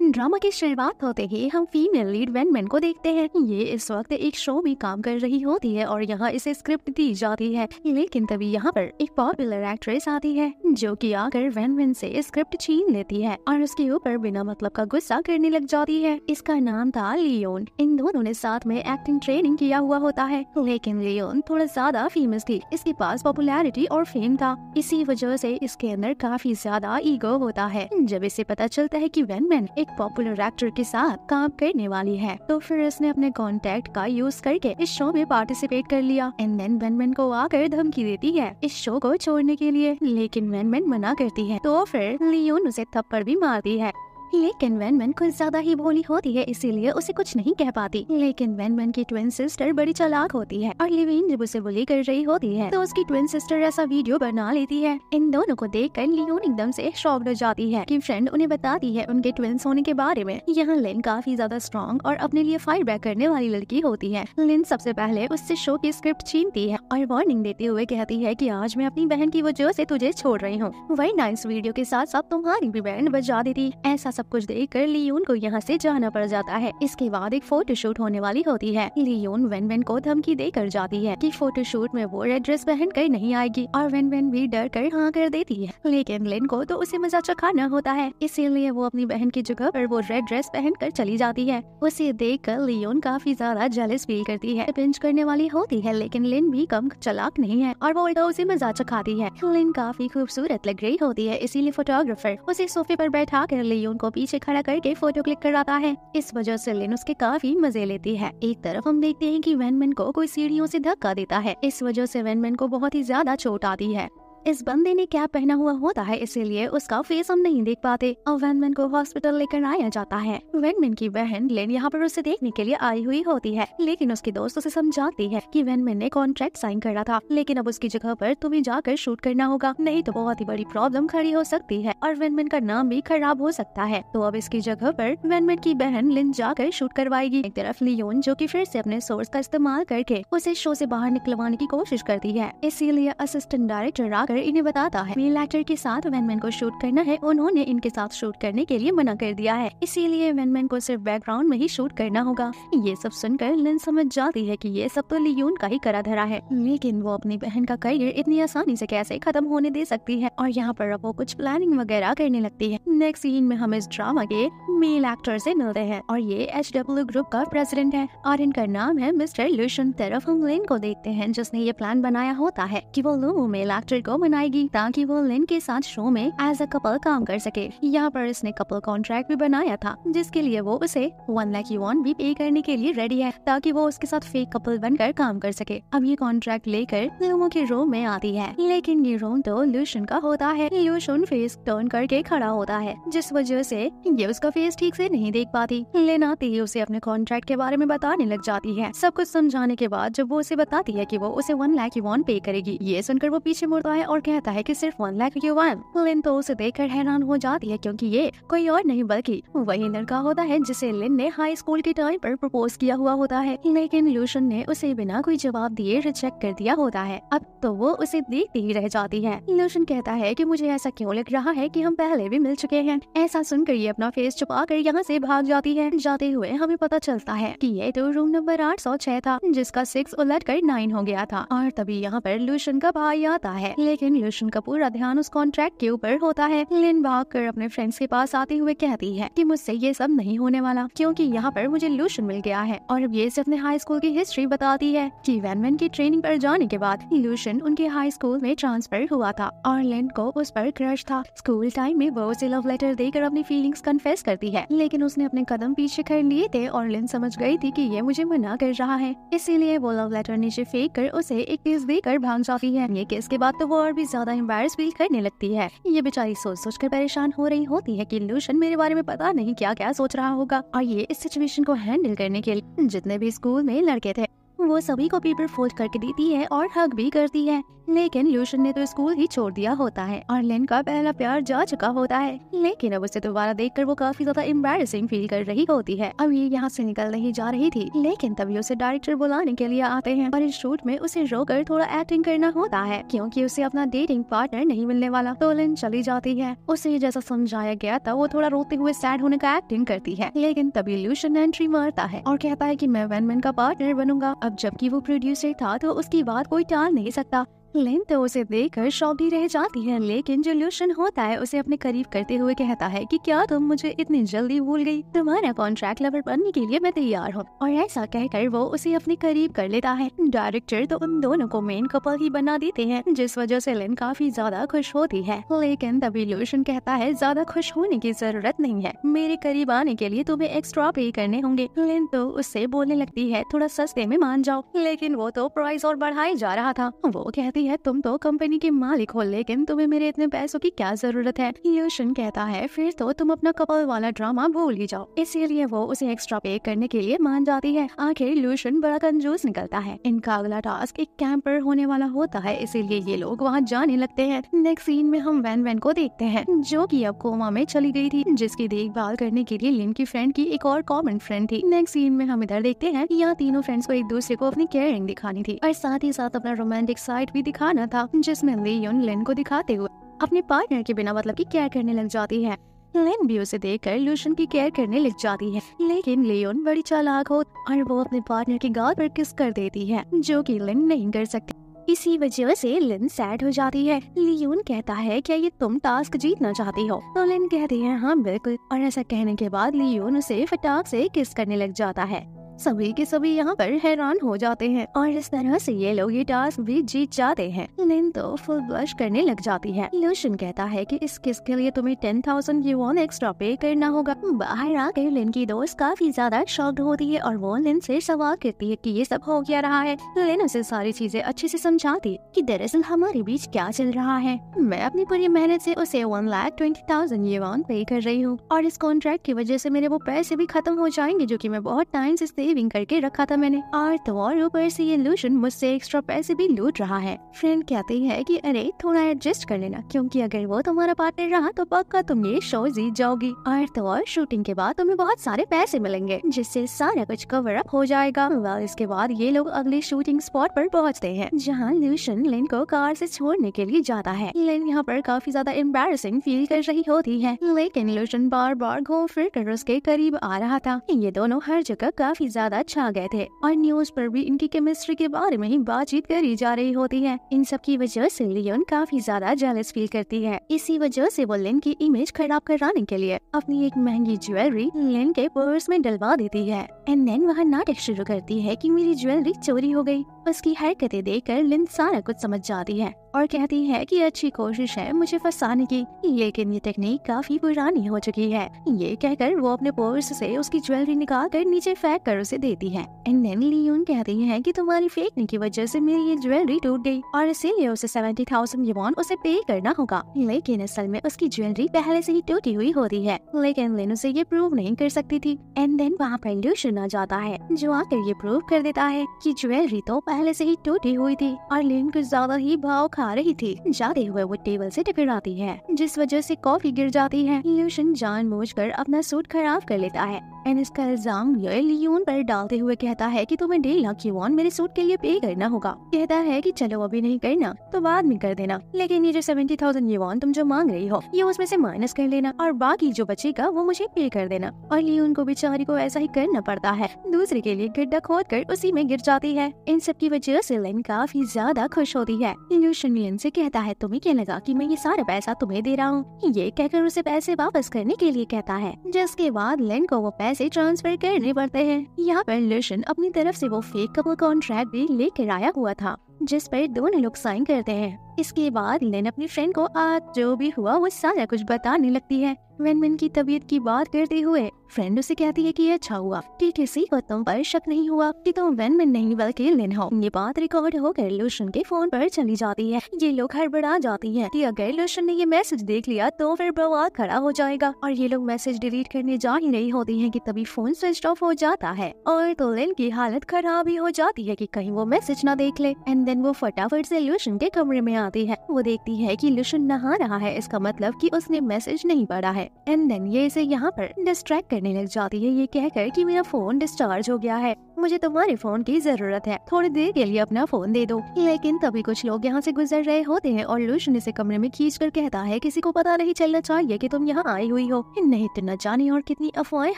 Drama की शुरुआत होते ही हम फीमेल लीड वैनमैन को देखते हैं ये इस वक्त एक शो में काम कर रही होती है और यहाँ इसे स्क्रिप्ट दी जाती है लेकिन तभी यहाँ पर एक पॉपुलर एक्ट्रेस आती है जो कि आकर वैनमैन से स्क्रिप्ट छीन लेती है और उसके ऊपर बिना मतलब का गुस्सा करने लग जाती है इसका नाम था लियोन इन दोनों ने साथ में एक्टिंग ट्रेनिंग किया हुआ होता है लेकिन लियोन थोड़ा ज्यादा फेमस थी इसके पास पॉपुलरिटी और फेम था इसी वजह से इसके अंदर काफी ज्यादा ईगो होता है जब इसे पता चलता है की वैनमैन एक एक पॉपुलर एक्टर के साथ काम करने वाली है तो फिर इसने अपने कॉन्टेक्ट का यूज करके इस शो में पार्टिसिपेट कर लिया एंड देन वेनमेन को आकर धमकी देती है इस शो को छोड़ने के लिए लेकिन वेनमेन मना करती है तो फिर लियोन उसे थप्पड़ भी मारती है लेकिन वेनमेन कुछ ज्यादा ही भोली होती है इसीलिए उसे कुछ नहीं कह पाती लेकिन वेनमेन की ट्विन सिस्टर बड़ी चालाक होती है और लिविन जब उसे बुली कर रही होती है तो उसकी ट्विन सिस्टर ऐसा वीडियो बना लेती है इन दोनों को देख कर लियोन एकदम से शॉक हो जाती है कि फ्रेंड उन्हें बताती है उनके ट्विंस होने के बारे में यहाँ लिन काफी ज्यादा स्ट्रॉन्ग और अपने लिए फाइट बैक करने वाली लड़की होती है लिन सबसे पहले उससे शो की स्क्रिप्ट छीनती है और वार्निंग देते हुए कहती है की आज मैं अपनी बहन की वजह से तुझे छोड़ रही हूँ वही इस वीडियो के साथ साथ तुम्हारी भी बहन बजा देती ऐसा सब कुछ देख कर लियोन को यहाँ से जाना पड़ जाता है इसके बाद एक फोटोशूट होने वाली होती है लियोन वेन वेन को धमकी दे कर जाती है कि फोटोशूट में वो रेड ड्रेस पहन कर नहीं आएगी और वेन वेन भी डर कर हाँ कर देती है लेकिन लिन को तो उसे मजा चखाना होता है इसीलिए वो अपनी बहन की जगह पर वो रेड ड्रेस पहन कर चली जाती है उसे देख कर लियोन काफी ज्यादा जेलस फील करती है पिंच करने वाली होती है लेकिन लिन भी कम चलाक नहीं है और वो उल्टा तो उसे मजा चखाती है लिन काफी खूबसूरत लग रही होती है इसीलिए फोटोग्राफर उसे सोफे पर बैठा कर लियोन को को पीछे खड़ा करके फोटो क्लिक करवाता है इस वजह से लिन उसके काफी मजे लेती है एक तरफ हम देखते हैं कि वेनमेन को कोई सीढ़ियों से धक्का देता है इस वजह से वेनमेन को बहुत ही ज्यादा चोट आती है इस बंदे ने क्या पहना हुआ होता है इसीलिए उसका फेस हम नहीं देख पाते और वैनमैन को हॉस्पिटल लेकर आया जाता है वैनमैन की बहन लेन यहाँ पर उसे देखने के लिए आई हुई होती है लेकिन उसकी दोस्त उसे समझाती है कि वैनमैन ने कॉन्ट्रैक्ट साइन करा था लेकिन अब उसकी जगह पर तुम्हें जाकर शूट करना होगा नहीं तो बहुत ही बड़ी प्रॉब्लम खड़ी हो सकती है और वैनमैन का नाम भी खराब हो सकता है तो अब इसकी जगह पर वैनमैन की बहन लिन जाकर शूट करवाएगी एक तरफ लियोन जो की फिर से अपने सोर्स का इस्तेमाल करके उसे शो से बाहर निकलवाने की कोशिश करती है इसीलिए असिस्टेंट डायरेक्टर जाकर इन्हें बताता है मेल एक्टर के साथ वैनमैन को शूट करना है उन्होंने इनके साथ शूट करने के लिए मना कर दिया है इसीलिए वैनमैन को सिर्फ बैकग्राउंड में ही शूट करना होगा ये सब सुनकर लिन समझ जाती है की ये सब तो लियोन का ही करा धरा है लेकिन वो अपनी बहन का करियर इतनी आसानी ऐसी कैसे खत्म होने दे सकती है और यहाँ पर अब वो कुछ प्लानिंग वगैरह करने लगती है नेक्स्ट सीन में हम इस ड्रामा के मेल एक्टर से मिलते हैं और ये एच डब्ल्यू ग्रुप का प्रेसिडेंट है और इनका नाम है मिस्टर लुशन तरफ हम लेन को देखते हैं जिसने ये प्लान बनाया होता है कि वो लोगो मेल एक्टर को बनाएगी ताकि वो लिन के साथ शो में एज अ कपल काम कर सके यहाँ पर इसने कपल कॉन्ट्रैक्ट भी बनाया था जिसके लिए वो उसे वन लाख यून भी पे करने के लिए रेडी है ताकि वो उसके साथ फेक कपल बनकर काम कर सके अब ये कॉन्ट्रैक्ट लेकर ल्यूमो के रूम में आती है लेकिन ये रूम तो ल्यूशन का होता है ल्यूशन फेस टर्न करके खड़ा होता है जिस वजह से ये उसका फेस ठीक से नहीं देख पाती लेन आते ही उसे अपने कॉन्ट्रैक्ट के बारे में बताने लग जाती है सब कुछ समझाने के बाद जब वो उसे बताती है की वो उसे वन लाख यून पे करेगी ये सुनकर वो पीछे मुड़ता है और कहता है कि सिर्फ वन लाख वन लिन तो उसे कर हैरान हो जाती है क्योंकि ये कोई और नहीं बल्कि वही लड़का होता है जिसे लिन ने हाई स्कूल के टाइम पर प्रपोज किया हुआ होता है लेकिन लूशन ने उसे बिना कोई जवाब दिए रिजेक्ट कर दिया होता है अब तो वो उसे देखती ही रह जाती है लूशन कहता है की मुझे ऐसा क्यों लग रहा है की हम पहले भी मिल चुके हैं ऐसा सुनकर ये अपना फेस छुपा कर यहाँ ऐसी भाग जाती है जाते हुए हमें पता चलता है की ये तो रूम नंबर आठ सौ छह था जिसका सिक्स उलट कर नाइन हो गया था और तभी यहाँ पर लूशन का भाई आता है लेकिन लुशन का पूरा ध्यान उस कॉन्ट्रैक्ट के ऊपर होता है लिन भाग कर अपने फ्रेंड्स के पास आते हुए कहती है कि मुझसे ये सब नहीं होने वाला क्योंकि यहाँ पर मुझे लुशन मिल गया है और अब ये अपने हाई स्कूल की हिस्ट्री बताती है कि वैनमैन की ट्रेनिंग पर जाने के बाद लुशन उनके हाई स्कूल में ट्रांसफर हुआ था और लिन को उस पर क्रश था स्कूल टाइम में वो उसे लव लेटर देकर अपनी फीलिंग कन्फेस करती है लेकिन उसने अपने कदम पीछे कर लिए थे और लिन समझ गई थी कि ये मुझे मना कर रहा है इसीलिए वो लव लेटर नीचे फेंक कर उसे एक किस देकर भाग जाती है ये किस के बाद तो वो और भी ज्यादा एम्बेस फील करने लगती है ये बेचारी सोच सोच कर परेशान हो रही होती है की लूशन मेरे बारे में पता नहीं क्या क्या सोच रहा होगा और ये इस सिचुएशन को हैंडल करने के लिए जितने भी स्कूल में लड़के थे वो सभी को पेपर फोल्ड करके देती है और हक भी करती है लेकिन ल्यूशन ने तो स्कूल ही छोड़ दिया होता है और लेन का पहला प्यार जा चुका होता है लेकिन अब उसे दोबारा देखकर वो काफी ज्यादा एम्बेसिंग फील कर रही होती है अब ये यहाँ से निकल नहीं जा रही थी लेकिन तभी उसे डायरेक्टर बुलाने के लिए आते हैं और इस शूट में उसे रोकर थोड़ा एक्टिंग करना होता है क्यूँकी उसे अपना डेटिंग पार्टनर नहीं मिलने वाला तो लेन चली जाती है उसे जैसा समझाया गया था वो थोड़ा रोते हुए सैड होने का एक्टिंग करती है लेकिन तभी ल्यूशन एंट्री मारता है और कहता है की मैं वैनमैन का पार्टनर बनूंगा अब जबकि वो प्रोड्यूसर था तो उसकी बात कोई टाल नहीं सकता लिन तो उसे देख कर शौक भी रह जाती है लेकिन जो ल्यूशन होता है उसे अपने करीब करते हुए कहता है कि क्या तुम मुझे इतनी जल्दी भूल गई तुम्हारा कॉन्ट्रैक्ट लवर बनने के लिए मैं तैयार हूँ और ऐसा कहकर वो उसे अपने करीब कर लेता है डायरेक्टर तो उन दोनों को मेन कपल ही बना देते हैं जिस वजह से लिन काफी ज्यादा खुश होती है लेकिन तभी ल्यूशन कहता है ज्यादा खुश होने की जरूरत नहीं है मेरे करीब आने के लिए तुम्हें एक्स्ट्रा पे करने होंगे लिन तो उससे बोलने लगती है थोड़ा सस्ते में मान जाओ लेकिन वो तो प्राइस और बढ़ाए जा रहा था वो कहती है तुम तो कंपनी के मालिक हो लेकिन तुम्हें मेरे इतने पैसों की क्या जरूरत है यूशन कहता है फिर तो तुम अपना कपल वाला ड्रामा भूल ही जाओ इसीलिए वो उसे एक्स्ट्रा पे करने के लिए मान जाती है आखिर लूशन बड़ा कंजूस निकलता है इनका अगला टास्क एक कैंपर होने वाला होता है इसीलिए ये लोग वहाँ जाने लगते हैं नेक्स्ट सीन में हम वैन वैन को देखते हैं जो की अब कोमा में चली गई थी जिसकी देखभाल करने के लिए लिन की फ्रेंड की एक और कॉमन फ्रेंड थी नेक्स्ट सीन में हम इधर देखते हैं यहाँ तीनों फ्रेंड्स को एक दूसरे को अपनी केयरिंग दिखानी थी और साथ ही साथ अपना रोमांटिक साइड भी दिखाना था जिसमें लियोन लिन को दिखाते हुए अपने पार्टनर के बिना मतलब की केयर करने लग जाती है लिन भी उसे देख कर लूशन की केयर करने लग जाती है लेकिन लियोन बड़ी चालाक हो और वो अपने पार्टनर की गाल पर किस कर देती है जो कि लिन नहीं कर सकती इसी वजह से लिन सैड हो जाती है लियोन कहता है क्या ये तुम टास्क जीतना चाहती हो तो लिन कहती है हाँ बिल्कुल और ऐसा कहने के बाद लियोन उसे फटाक से किस करने लग जाता है सभी के सभी यहाँ पर हैरान हो जाते हैं और इस तरह से ये लोग ये टास्क भी जीत जाते हैं लिन तो फुल ब्लश करने लग जाती है लोशन कहता है कि इस किस के लिए तुम्हें टेन थाउजेंड वन एक्स्ट्रा पे करना होगा बाहर आकर लिन की दोस्त काफी ज्यादा शॉक्ड होती है और वो लिन से सवाल करती है कि ये सब हो गया रहा है लिन उसे सारी चीजें अच्छे से समझाती कि दरअसल हमारे बीच क्या चल रहा है मैं अपनी पूरी मेहनत से उसे one lakh twenty thousand one पे कर रही हूँ और इस कॉन्ट्रैक्ट की वजह से मेरे वो पैसे भी खत्म हो जाएंगे जो की मैं बहुत टाइम से सेविंग करके रखा था मैंने और तो और ऊपर से ये लूशन मुझसे एक्स्ट्रा पैसे भी लूट रहा है फ्रेंड कहती है कि अरे थोड़ा एडजस्ट कर लेना क्योंकि अगर वो तुम्हारा पार्टनर रहा तो पक्का तुम ये शो जीत जाओगी और तो और शूटिंग के बाद तुम्हें बहुत सारे पैसे मिलेंगे जिससे सारा कुछ कवर अप हो जाएगा वेल इसके बाद ये लोग अगले शूटिंग स्पॉट पर पहुंचते हैं जहां लूशन लिन को कार से छोड़ने के लिए जाता है लिन यहाँ पर काफी ज्यादा एम्बेसिंग फील कर रही होती है लेकिन लूशन बार बार घूम फिर कर उसके करीब आ रहा था ये दोनों हर जगह काफी ज्यादा छा गए थे और न्यूज पर भी इनकी केमिस्ट्री के बारे में ही बातचीत करी जा रही होती है इन सब की वजह से लियोन काफी ज्यादा जेलस फील करती है इसी वजह से वो लिन की इमेज खराब कराने के लिए अपनी एक महंगी ज्वेलरी लिन के पर्स में डलवा देती है एंड देन वह नाटक शुरू करती है की मेरी ज्वेलरी चोरी हो गयी उसकी हरकतें देखकर लिन सारा कुछ समझ जाती है और कहती है कि अच्छी कोशिश है मुझे फंसाने की लेकिन ये टेक्निक काफी पुरानी हो चुकी है ये कहकर वो अपने पर्स से उसकी ज्वेलरी निकाल कर नीचे फेंक कर उसे देती है एंड देन लियोन कहती है कि तुम्हारी फेंकने की वजह से मेरी ये ज्वेलरी टूट गई और इसीलिए उसे सेवेंटी थाउजेंड उसे पे करना होगा लेकिन असल में उसकी ज्वेलरी पहले से ही टूटी हुई होती है लेकिन लिन उसे ये प्रूव नहीं कर सकती थी एंड देन वहाँ पर ल्यूशन आ जाता है जो आकर ये प्रूव कर देता है की ज्वेलरी तो पहले से ही टूटी हुई थी और लिन कुछ ज्यादा ही भाव खा रही थी जाते हुए वो टेबल से टकराती है जिस वजह से कॉफी गिर जाती है बोझ जानबूझकर अपना सूट खराब कर लेता है एंड इसका इल्जाम लियोन पर डालते हुए कहता है कि तुम्हें डेढ़ लाख यून मेरे सूट के लिए पे करना होगा कहता है कि चलो अभी नहीं करना तो बाद में कर देना लेकिन ये जो सेवेंटी थाउजेंड यून तुम जो मांग रही हो ये उसमें से माइनस कर लेना और बाकी जो बचेगा वो मुझे पे कर देना और लियोन को बेचारी को ऐसा ही करना पड़ता है दूसरे के लिए गड्ढा खोद कर उसी में गिर जाती है इन सब की वजह ऐसी लेन काफी ज्यादा खुश होती है ल्यूशन चुनलियन से कहता है तुम्हें क्या लगा कि मैं ये सारा पैसा तुम्हें दे रहा हूँ ये कहकर उसे पैसे वापस करने के लिए कहता है जिसके बाद लिन को वो पैसे ट्रांसफर करने पड़ते हैं यहाँ पर लुशन अपनी तरफ से वो फेक कपल कॉन्ट्रैक्ट भी लेकर आया हुआ था जिस पर दोनों लोग साइन करते हैं इसके बाद लेन अपनी फ्रेंड को आज जो भी हुआ वो सारा कुछ बताने लगती है वेनमेन की तबीयत की बात करते हुए फ्रेंड उसे कहती है कि ये अच्छा हुआ कि किसी को तुम पर शक नहीं हुआ कि तुम वेनमिन नहीं बल्कि लेन हो ये बात रिकॉर्ड होकर लोशन के फोन पर चली जाती है ये लोग हड़बड़ा जाती है की अगर लोशन ने ये मैसेज देख लिया तो फिर बवाल खड़ा हो जाएगा और ये लोग मैसेज डिलीट करने जा ही रही होती है की तभी फोन स्विच ऑफ हो जाता है और तो लेन की हालत खराब ही हो जाती है की कहीं वो मैसेज न देख ले एंड देन वो फटाफट से लुशन के कमरे में आती है वो देखती है कि लुशन नहा रहा है इसका मतलब कि उसने मैसेज नहीं पढ़ा है एंड देन ये इसे यहाँ पर डिस्ट्रैक्ट करने लग जाती है ये कहकर कि मेरा फोन डिस्चार्ज हो गया है मुझे तुम्हारे फोन की जरूरत है थोड़ी देर के लिए अपना फोन दे दो लेकिन तभी कुछ लोग यहाँ से गुजर रहे होते हैं और लुशन इसे कमरे में खींच कर कहता है किसी को पता नहीं चलना चाहिए की तुम यहाँ आई हुई हो नहीं तो न जाने और कितनी अफवाहें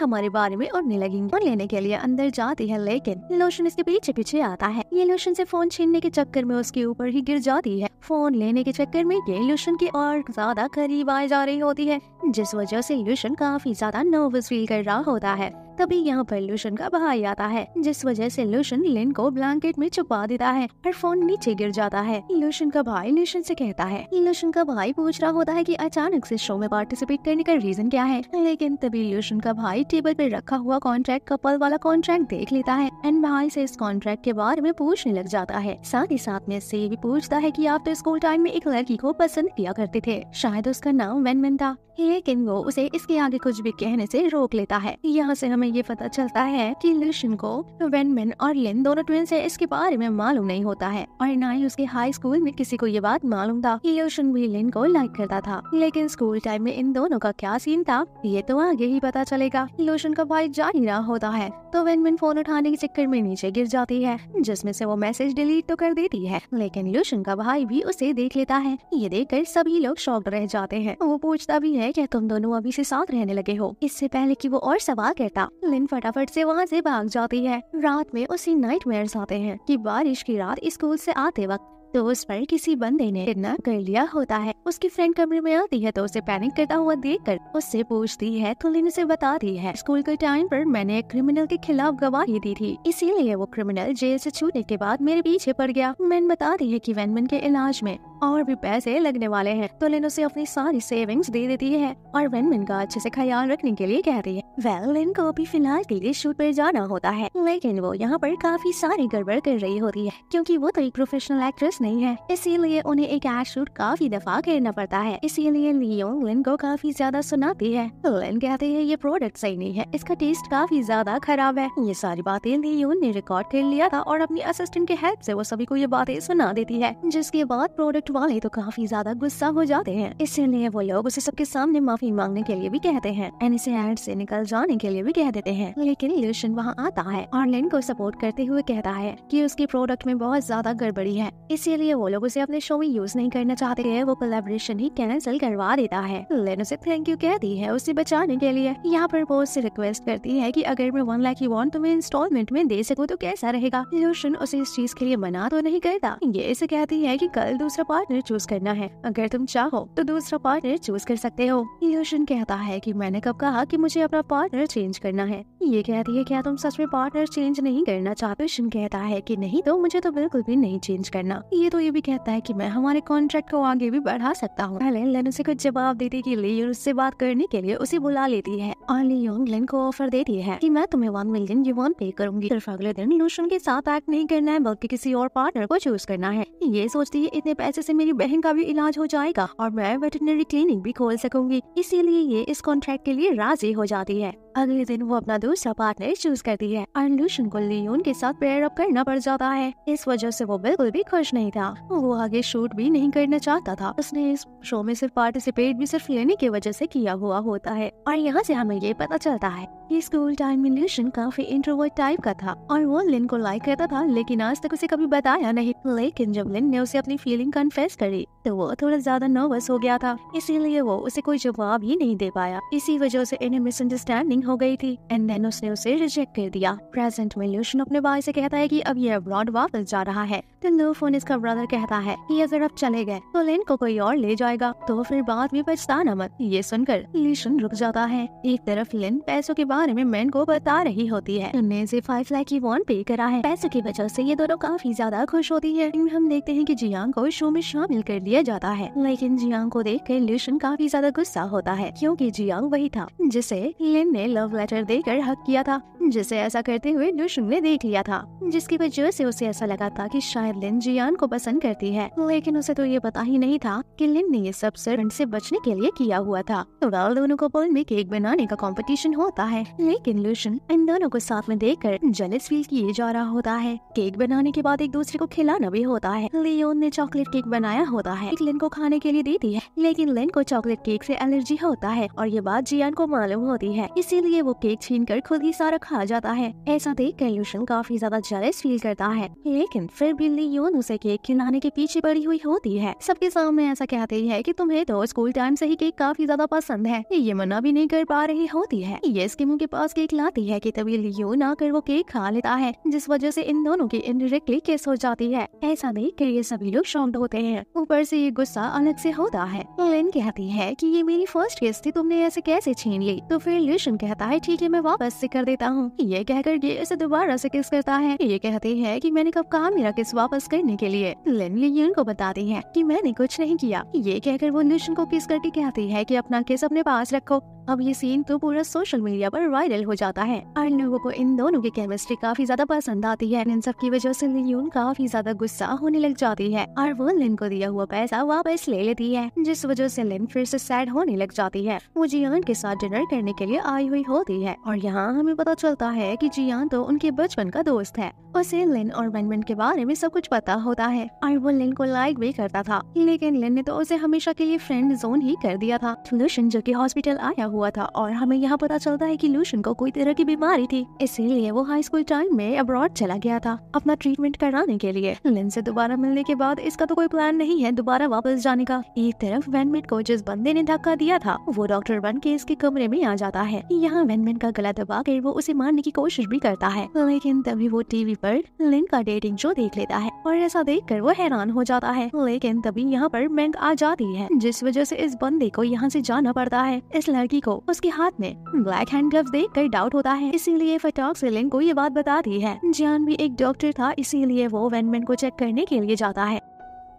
हमारे बारे में उड़ने लगी और लेने के लिए अंदर जाती है लेकिन लोशन इसके पीछे पीछे आता है ये लोशन से फोन छीनने के चक्कर में उसके ऊपर ही गिर जाती है फोन लेने के चक्कर में ये लुशन की और ज्यादा करीब आई जा रही होती है जिस वजह से लुशन काफी ज्यादा नर्वस फील कर रहा होता है तभी यहाँ पर लूशन का भाई आता है जिस वजह से लूशन लिन को ब्लैंकेट में छुपा देता है और फोन नीचे गिर जाता है लूशन का भाई लूशन से कहता है लूशन का भाई पूछ रहा होता है कि अचानक से शो में पार्टिसिपेट करने का रीजन क्या है लेकिन तभी लूशन का भाई टेबल पर रखा हुआ कॉन्ट्रैक्ट कपल वाला कॉन्ट्रैक्ट देख लेता है एंड भाई से इस कॉन्ट्रैक्ट के बारे में पूछने लग जाता है साथ ही साथ में इससे ये भी पूछता है की आप तो स्कूल टाइम में एक लड़की को पसंद किया करते थे शायद उसका नाम वेनमिन था लेकिन वो उसे इसके आगे कुछ भी कहने से रोक लेता है यहाँ से हमें ये पता चलता है कि लिशन को वेनमेन और लिन दोनों ट्विंस है इसके बारे में मालूम नहीं होता है और न ही उसके हाई स्कूल में किसी को ये बात मालूम था कि लुशन भी लिन को लाइक करता था लेकिन स्कूल टाइम में इन दोनों का क्या सीन था ये तो आगे ही पता चलेगा लोशन का भाई जा ही रहा होता है तो वेनमिन फोन उठाने के चक्कर में नीचे गिर जाती है जिसमे से वो मैसेज डिलीट तो कर देती है लेकिन लुशन का भाई भी उसे देख लेता है ये देखकर सभी लोग शॉक रह जाते हैं वो पूछता भी है कि तुम दोनों अभी से साथ रहने लगे हो इससे पहले कि वो और सवाल करता लिन फटाफट से वहाँ से भाग जाती है रात में उसी नाइट आते हैं कि बारिश की रात स्कूल से आते वक्त तो उस पर किसी बंदे ने इतना कर लिया होता है उसकी फ्रेंड कमरे में आती है तो उसे पैनिक करता हुआ देख कर उससे पूछती है तो लिन उसे बताती है स्कूल के टाइम पर मैंने एक क्रिमिनल के खिलाफ गवाही दी थी इसीलिए वो क्रिमिनल जेल से छूटने के बाद मेरे पीछे पड़ गया मैन बताती है की वैनमन के इलाज में और भी पैसे लगने वाले हैं तो लिन उसे अपनी सारी सेविंग्स दे देती है और वेनमिन का अच्छे से ख्याल रखने के लिए कहती है वेल लिन को अभी फिलहाल के लिए शूट पर जाना होता है लेकिन वो यहाँ पर काफी सारी गड़बड़ कर रही होती है क्योंकि वो तो एक प्रोफेशनल एक्ट्रेस नहीं है इसीलिए उन्हें एक एड शूट काफी दफा गिरना पड़ता है इसीलिए लियो लिन को काफी ज्यादा सुनाती है लिन कहते हैं ये प्रोडक्ट सही नहीं है इसका टेस्ट काफी ज्यादा खराब है ये सारी बातें लियो ने रिकॉर्ड कर लिया था और अपनी असिस्टेंट के हेल्प से वो सभी को ये बातें सुना देती है जिसके बाद प्रोडक्ट वाले तो काफी ज्यादा गुस्सा हो जाते हैं इसीलिए वो लोग उसे सबके सामने माफी मांगने के लिए भी कहते हैं एंड इसे एड से निकल जाने के लिए भी कह देते हैं लेकिन ल्यूशन वहाँ आता है और लिन को सपोर्ट करते हुए कहता है की उसके प्रोडक्ट में बहुत ज्यादा गड़बड़ी है इसी इसीलिए वो लोग उसे अपने शो में यूज नहीं करना चाहते हैं वो कोलेबोरेशन ही कैंसिल करवा देता है लेन उसे थैंक यू कहती है उसे बचाने के लिए यहाँ पर वो उससे रिक्वेस्ट करती है की अगर मैं वन लाख यू तुम्हें इंस्टॉलमेंट में दे सकूँ तो कैसा रहेगा रोशन उसे इस चीज के लिए मना तो नहीं करता ये इसे कहती है की कल दूसरा पार्टनर चूज करना है अगर तुम चाहो तो दूसरा पार्टनर चूज कर सकते हो रोशन कहता है की मैंने कब कहा की मुझे अपना पार्टनर चेंज करना है ये कहती है क्या तुम सच में पार्टनर चेंज नहीं करना चाहते कहता है की नहीं तो मुझे तो बिल्कुल भी नहीं चेंज करना ये तो ये भी कहता है कि मैं हमारे कॉन्ट्रैक्ट को आगे भी बढ़ा सकता हूँ पहले लेन उसे कुछ जवाब देने के लिए उससे बात करने के लिए उसे बुला लेती है और लियोन लेन को ऑफर देती है की मैं तुम्हें वन मिलियन यून पे करूंगी सिर्फ अगले दिन लूशन के साथ एक्ट नहीं करना है बल्कि किसी और पार्टनर को चूज करना है ये सोचती है इतने पैसे ऐसी मेरी बहन का भी इलाज हो जाएगा और मैं वेटरनरी क्लिनिक भी खोल सकूंगी इसीलिए ये इस कॉन्ट्रैक्ट के लिए राजी हो जाती है अगले दिन वो अपना दूसरा पार्टनर चूज करती है और लूशन को लियोन के साथ पेयर अप करना पड़ जाता है इस वजह से वो बिल्कुल भी खुश नहीं था वो आगे शूट भी नहीं करना चाहता था उसने इस शो में सिर्फ पार्टिसिपेट भी सिर्फ लेने की वजह से किया हुआ होता है और यहाँ से हमें ये पता चलता है कि स्कूल टाइम में लूशन काफी इंट्रोवर्ट टाइप का था और वो लिन को लाइक करता था लेकिन आज तक उसे कभी बताया नहीं लेकिन जब लिन ने उसे अपनी फीलिंग कन्फेस करी तो वो थोड़ा ज्यादा नर्वस हो गया था इसीलिए वो उसे कोई जवाब ही नहीं दे पाया इसी वजह से इन्हें मिसअंडरस्टैंडिंग हो गई थी एंड देन उसने उसे रिजेक्ट कर दिया प्रेजेंट में ल्यूशन अपने बॉय से कहता है कि अब ये अब्रॉड वापस जा रहा है तो लूफोन इसका ब्रदर कहता है कि अगर अब चले गए तो लेन को कोई और ले जाएगा तो फिर बाद में पछताना मत ये सुनकर ल्यूशन रुक जाता है एक तरफ लेन पैसों के बारे में मैन को बता रही होती है उनने इसे फाइव लाख की वॉन पे करा है पैसों की वजह ऐसी ये दोनों काफी ज्यादा खुश होती है हम देखते हैं की जियांग को शो में शामिल कर लिया जाता है लेकिन जियांग को देख कर ल्यूशन काफी ज्यादा गुस्सा होता है क्योंकि जियांग वही था जिसे लेन ने लव लेटर देकर हक किया था जिसे ऐसा करते हुए नुशुंग ने देख लिया था जिसकी वजह से उसे ऐसा लगा था कि शायद लिन जियान को पसंद करती है लेकिन उसे तो ये पता ही नहीं था कि लिन ने ये सब सड़न से बचने के लिए किया हुआ था वेल तो दोनों को पोल में केक बनाने का कंपटीशन होता है लेकिन लुशन इन दोनों को साथ में देख कर जलिस फील किए जा रहा होता है केक बनाने के बाद एक दूसरे को खिलाना भी होता है लियोन ने चॉकलेट केक बनाया होता है लिन को खाने के लिए देती है लेकिन लिन को चॉकलेट केक ऐसी एलर्जी होता है और ये बात जियान को मालूम होती है इसी लिए वो केक छीन कर खुद ही सारा खा जाता है ऐसा देख कर लूशन काफी ज्यादा जलस फील करता है लेकिन फिर बिल्ली यून उसे केक खिलाने के पीछे पड़ी हुई होती है सबके सामने ऐसा कहते है की तुम्हें तो स्कूल टाइम ऐसी ही केक काफी ज्यादा पसंद है ये मना भी नहीं कर पा रही होती है ये इसके मुँह के पास केक लाती है की तभी लियोन आकर वो केक खा लेता है जिस वजह ऐसी इन दोनों की इनडिरेक्टली केस हो जाती है ऐसा देख कर ये सभी लोग शॉन्ट होते हैं ऊपर से ये गुस्सा अलग से होता है लिन कहती है कि ये मेरी फर्स्ट केस थी तुमने ऐसे कैसे छीन ली तो फिर लूशन कह कहता है ठीक है मैं वापस से कर देता हूँ ये कहकर ये इसे दोबारा से किस करता है ये कहते हैं कि मैंने कब कहा मेरा किस वापस करने के लिए लेन लियन को बताती है कि मैंने कुछ नहीं किया ये कहकर वो निशन को किस करके कहती है कि अपना किस अपने पास रखो अब ये सीन तो पूरा सोशल मीडिया पर वायरल हो जाता है और लोगों को इन दोनों की केमिस्ट्री काफी ज्यादा पसंद आती है इन सब की वजह से लियोन काफी ज्यादा गुस्सा होने लग जाती है और वो लिन को दिया हुआ पैसा वापस ले लेती है जिस वजह से लिन फिर से सैड होने लग जाती है वो जियान के साथ डिनर करने के लिए आई हुई हुई होती है और यहाँ हमें पता चलता है कि जियान तो उनके बचपन का दोस्त है उसे लिन और बेनबेन के बारे में सब कुछ पता होता है और वो लिन को लाइक भी करता था लेकिन लिन ने तो उसे हमेशा के लिए फ्रेंड जोन ही कर दिया था लूशन जो की हॉस्पिटल आया हुआ था और हमें यहाँ पता चलता है की लूशन को कोई तरह की बीमारी थी इसीलिए वो हाई स्कूल टाइम में अब्रॉड चला गया था अपना ट्रीटमेंट कराने के लिए लिन से दोबारा मिलने के बाद इसका तो कोई प्लान नहीं है दोबारा वापस जाने का एक तरफ वेनमिट को जिस बंदे ने धक्का दिया था वो डॉक्टर बन के इसके कमरे में आ जाता है जहाँ वेनमेन का गला दबा कर वो उसे मारने की कोशिश भी करता है लेकिन तभी वो टीवी पर लिन का डेटिंग शो देख लेता है और ऐसा देख कर वो हैरान हो जाता है लेकिन तभी यहाँ पर मैंग आ जाती है जिस वजह से इस बंदे को यहाँ से जाना पड़ता है इस लड़की को उसके हाथ में ब्लैक हैंड ग्लव देख कर डाउट होता है इसीलिए फटाक से लिन को ये बात बताती है जियान भी एक डॉक्टर था इसीलिए वो वेनमेन को चेक करने के लिए जाता है